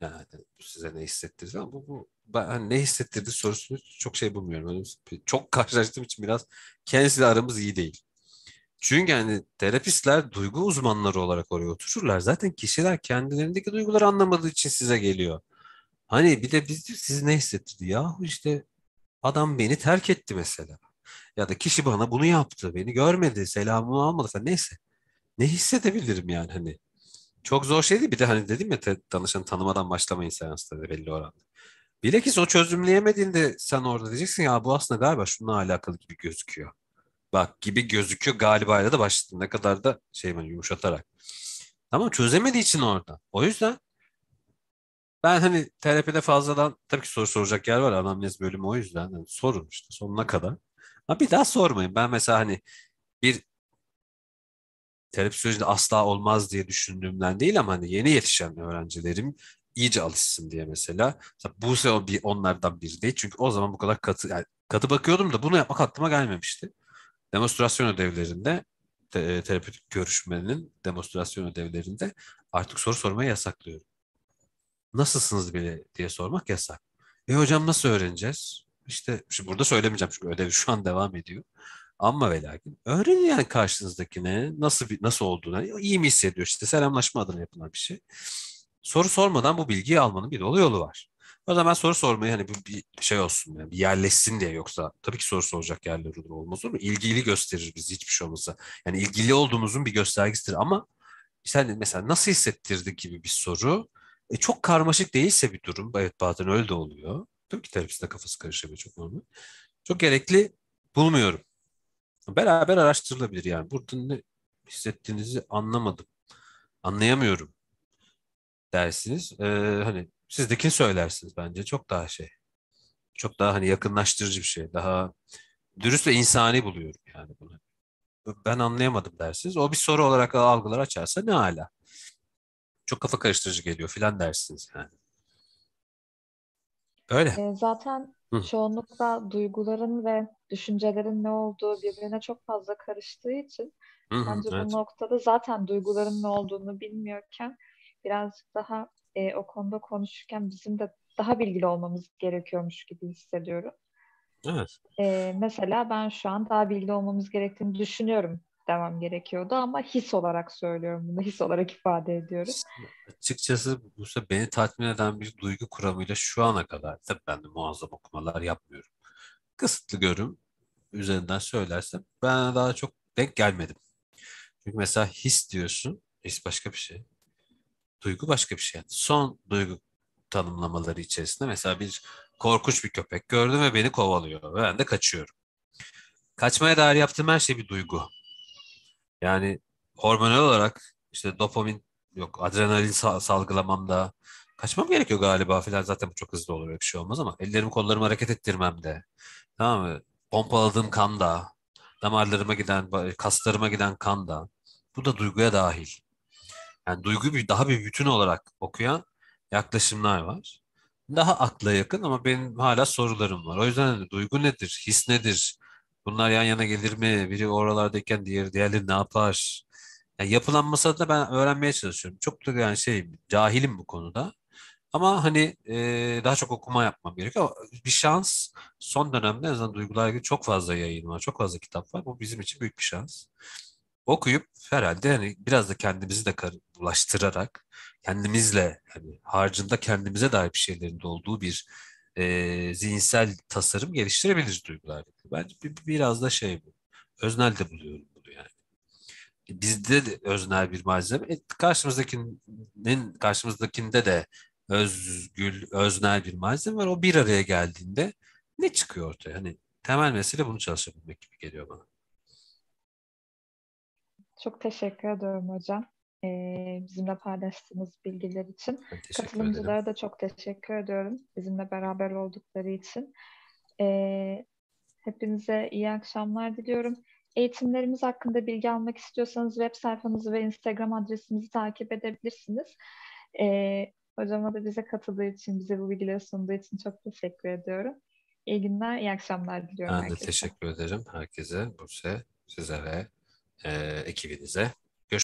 Yani hani size ne hissettirdi bu, bu ben hani ne hissettirdi sorusunu çok şey bulmuyorum. Hani çok karşılaştığım için biraz kendisiyle aramız iyi değil. Çünkü yani terapistler duygu uzmanları olarak oraya otururlar. Zaten kişiler kendilerindeki duyguları anlamadığı için size geliyor. Hani bir de biz siz ne hissettirdi? Yahu işte adam beni terk etti mesela. Ya da kişi bana bunu yaptı. Beni görmedi. Selamımı almadı falan. Neyse. Ne hissedebilirim yani hani. Çok zor şeydi. Bir de hani dedim ya danışanı tanımadan başlamayın seansta belli oranda. Bilakis o çözümleyemediğinde sen orada diyeceksin ya bu aslında galiba şununla alakalı gibi gözüküyor bak gibi gözüküyor galiba ya da başladı. Ne kadar da şey böyle yumuşatarak. Tamam çözemediği için orada. O yüzden ben hani terapide fazladan tabii ki soru soracak yer var anamnez bölümü o yüzden yani sorun işte sonuna kadar. Ama bir daha sormayın. Ben mesela hani bir terapi sürecinde asla olmaz diye düşündüğümden değil ama hani yeni yetişen öğrencilerim iyice alışsın diye mesela. mesela Buse o bir onlardan biri değil. Çünkü o zaman bu kadar katı yani katı bakıyordum da bunu yapmak aklıma gelmemişti demonstrasyon ödevlerinde te, e, terapötik görüşmenin demonstrasyon ödevlerinde artık soru sormayı yasaklıyorum. Nasılsınız bile diye sormak yasak. E hocam nasıl öğreneceğiz? İşte şimdi burada söylemeyeceğim çünkü ödev şu an devam ediyor. Ama ve lakin öğrenin yani karşınızdakine nasıl bir, nasıl olduğunu, iyi mi hissediyor işte selamlaşma adına yapılan bir şey. Soru sormadan bu bilgiyi almanın bir dolu yolu var. O zaman soru sormayı hani bir, bir şey olsun yani bir yerleşsin diye yoksa tabii ki soru soracak yerler olur olmaz olur mu? İlgili gösterir biz hiçbir şey olmasa. Yani ilgili olduğumuzun bir göstergesidir ama sen hani mesela nasıl hissettirdi gibi bir soru. E, çok karmaşık değilse bir durum. Evet bazen öyle de oluyor. Tabii ki terapistin kafası karışabilir çok normal. Çok gerekli bulmuyorum. Beraber araştırılabilir yani. Burada ne hissettiğinizi anlamadım. Anlayamıyorum dersiniz. Ee, hani Sizdekini söylersiniz bence. Çok daha şey. Çok daha hani yakınlaştırıcı bir şey. Daha dürüst ve insani buluyorum yani bunu. Ben anlayamadım dersiniz. O bir soru olarak algılar açarsa ne hala. Çok kafa karıştırıcı geliyor filan dersiniz yani. Öyle. Ee, zaten Hı. çoğunlukla duyguların ve düşüncelerin ne olduğu birbirine çok fazla karıştığı için Hı-hı, bence evet. bu noktada zaten duyguların ne olduğunu bilmiyorken birazcık daha e, o konuda konuşurken bizim de daha bilgili olmamız gerekiyormuş gibi hissediyorum. Evet. E, mesela ben şu an daha bilgili olmamız gerektiğini düşünüyorum demem gerekiyordu ama his olarak söylüyorum bunu, his olarak ifade ediyorum. Açıkçası bu ise beni tatmin eden bir duygu kuramıyla şu ana kadar, tabii ben de muazzam okumalar yapmıyorum. Kısıtlı görüm üzerinden söylersem ben daha çok denk gelmedim. Çünkü mesela his diyorsun, his başka bir şey duygu başka bir şey. Son duygu tanımlamaları içerisinde mesela bir korkunç bir köpek gördüm ve beni kovalıyor. Ve ben de kaçıyorum. Kaçmaya dair yaptığım her şey bir duygu. Yani hormonal olarak işte dopamin yok adrenalin salgılamamda kaçmam gerekiyor galiba filan zaten bu çok hızlı olur bir şey olmaz ama ellerimi kollarımı hareket ettirmem de, tamam mı? Pompaladığım kan da damarlarıma giden kaslarıma giden kan da bu da duyguya dahil yani duygu bir daha bir bütün olarak okuyan yaklaşımlar var. Daha akla yakın ama benim hala sorularım var. O yüzden hani duygu nedir, his nedir? Bunlar yan yana gelir mi? Biri oralardayken diğeri diğerleri ne yapar? Yani yapılan masada ben öğrenmeye çalışıyorum. Çok da yani şey cahilim bu konuda. Ama hani e, daha çok okuma yapmam gerekiyor. bir şans son dönemde en azından duygularla ilgili çok fazla yayın var. Çok fazla kitap var. Bu bizim için büyük bir şans okuyup herhalde hani biraz da kendimizi de karılaştırarak kendimizle hani harcında kendimize dair bir şeylerin de olduğu bir e, zihinsel tasarım geliştirebiliriz duygularda. Bence biraz da şey bu. Öznel de buluyorum bunu yani. Bizde de öznel bir malzeme. E, karşımızdakinin karşımızdakinde de özgül, öznel bir malzeme var. O bir araya geldiğinde ne çıkıyor ortaya? Hani temel mesele bunu çalışabilmek gibi geliyor bana. Çok teşekkür ediyorum hocam. Ee, bizimle paylaştığınız bilgiler için. Katılımcılara ederim. da çok teşekkür ediyorum. Bizimle beraber oldukları için. Ee, hepinize iyi akşamlar diliyorum. Eğitimlerimiz hakkında bilgi almak istiyorsanız web sayfamızı ve Instagram adresimizi takip edebilirsiniz. Ee, hocama da bize katıldığı için, bize bu bilgileri sunduğu için çok teşekkür ediyorum. İyi günler, iyi akşamlar diliyorum. Ben de herkese. teşekkür ederim herkese, Buse, size ve e, ekibinize.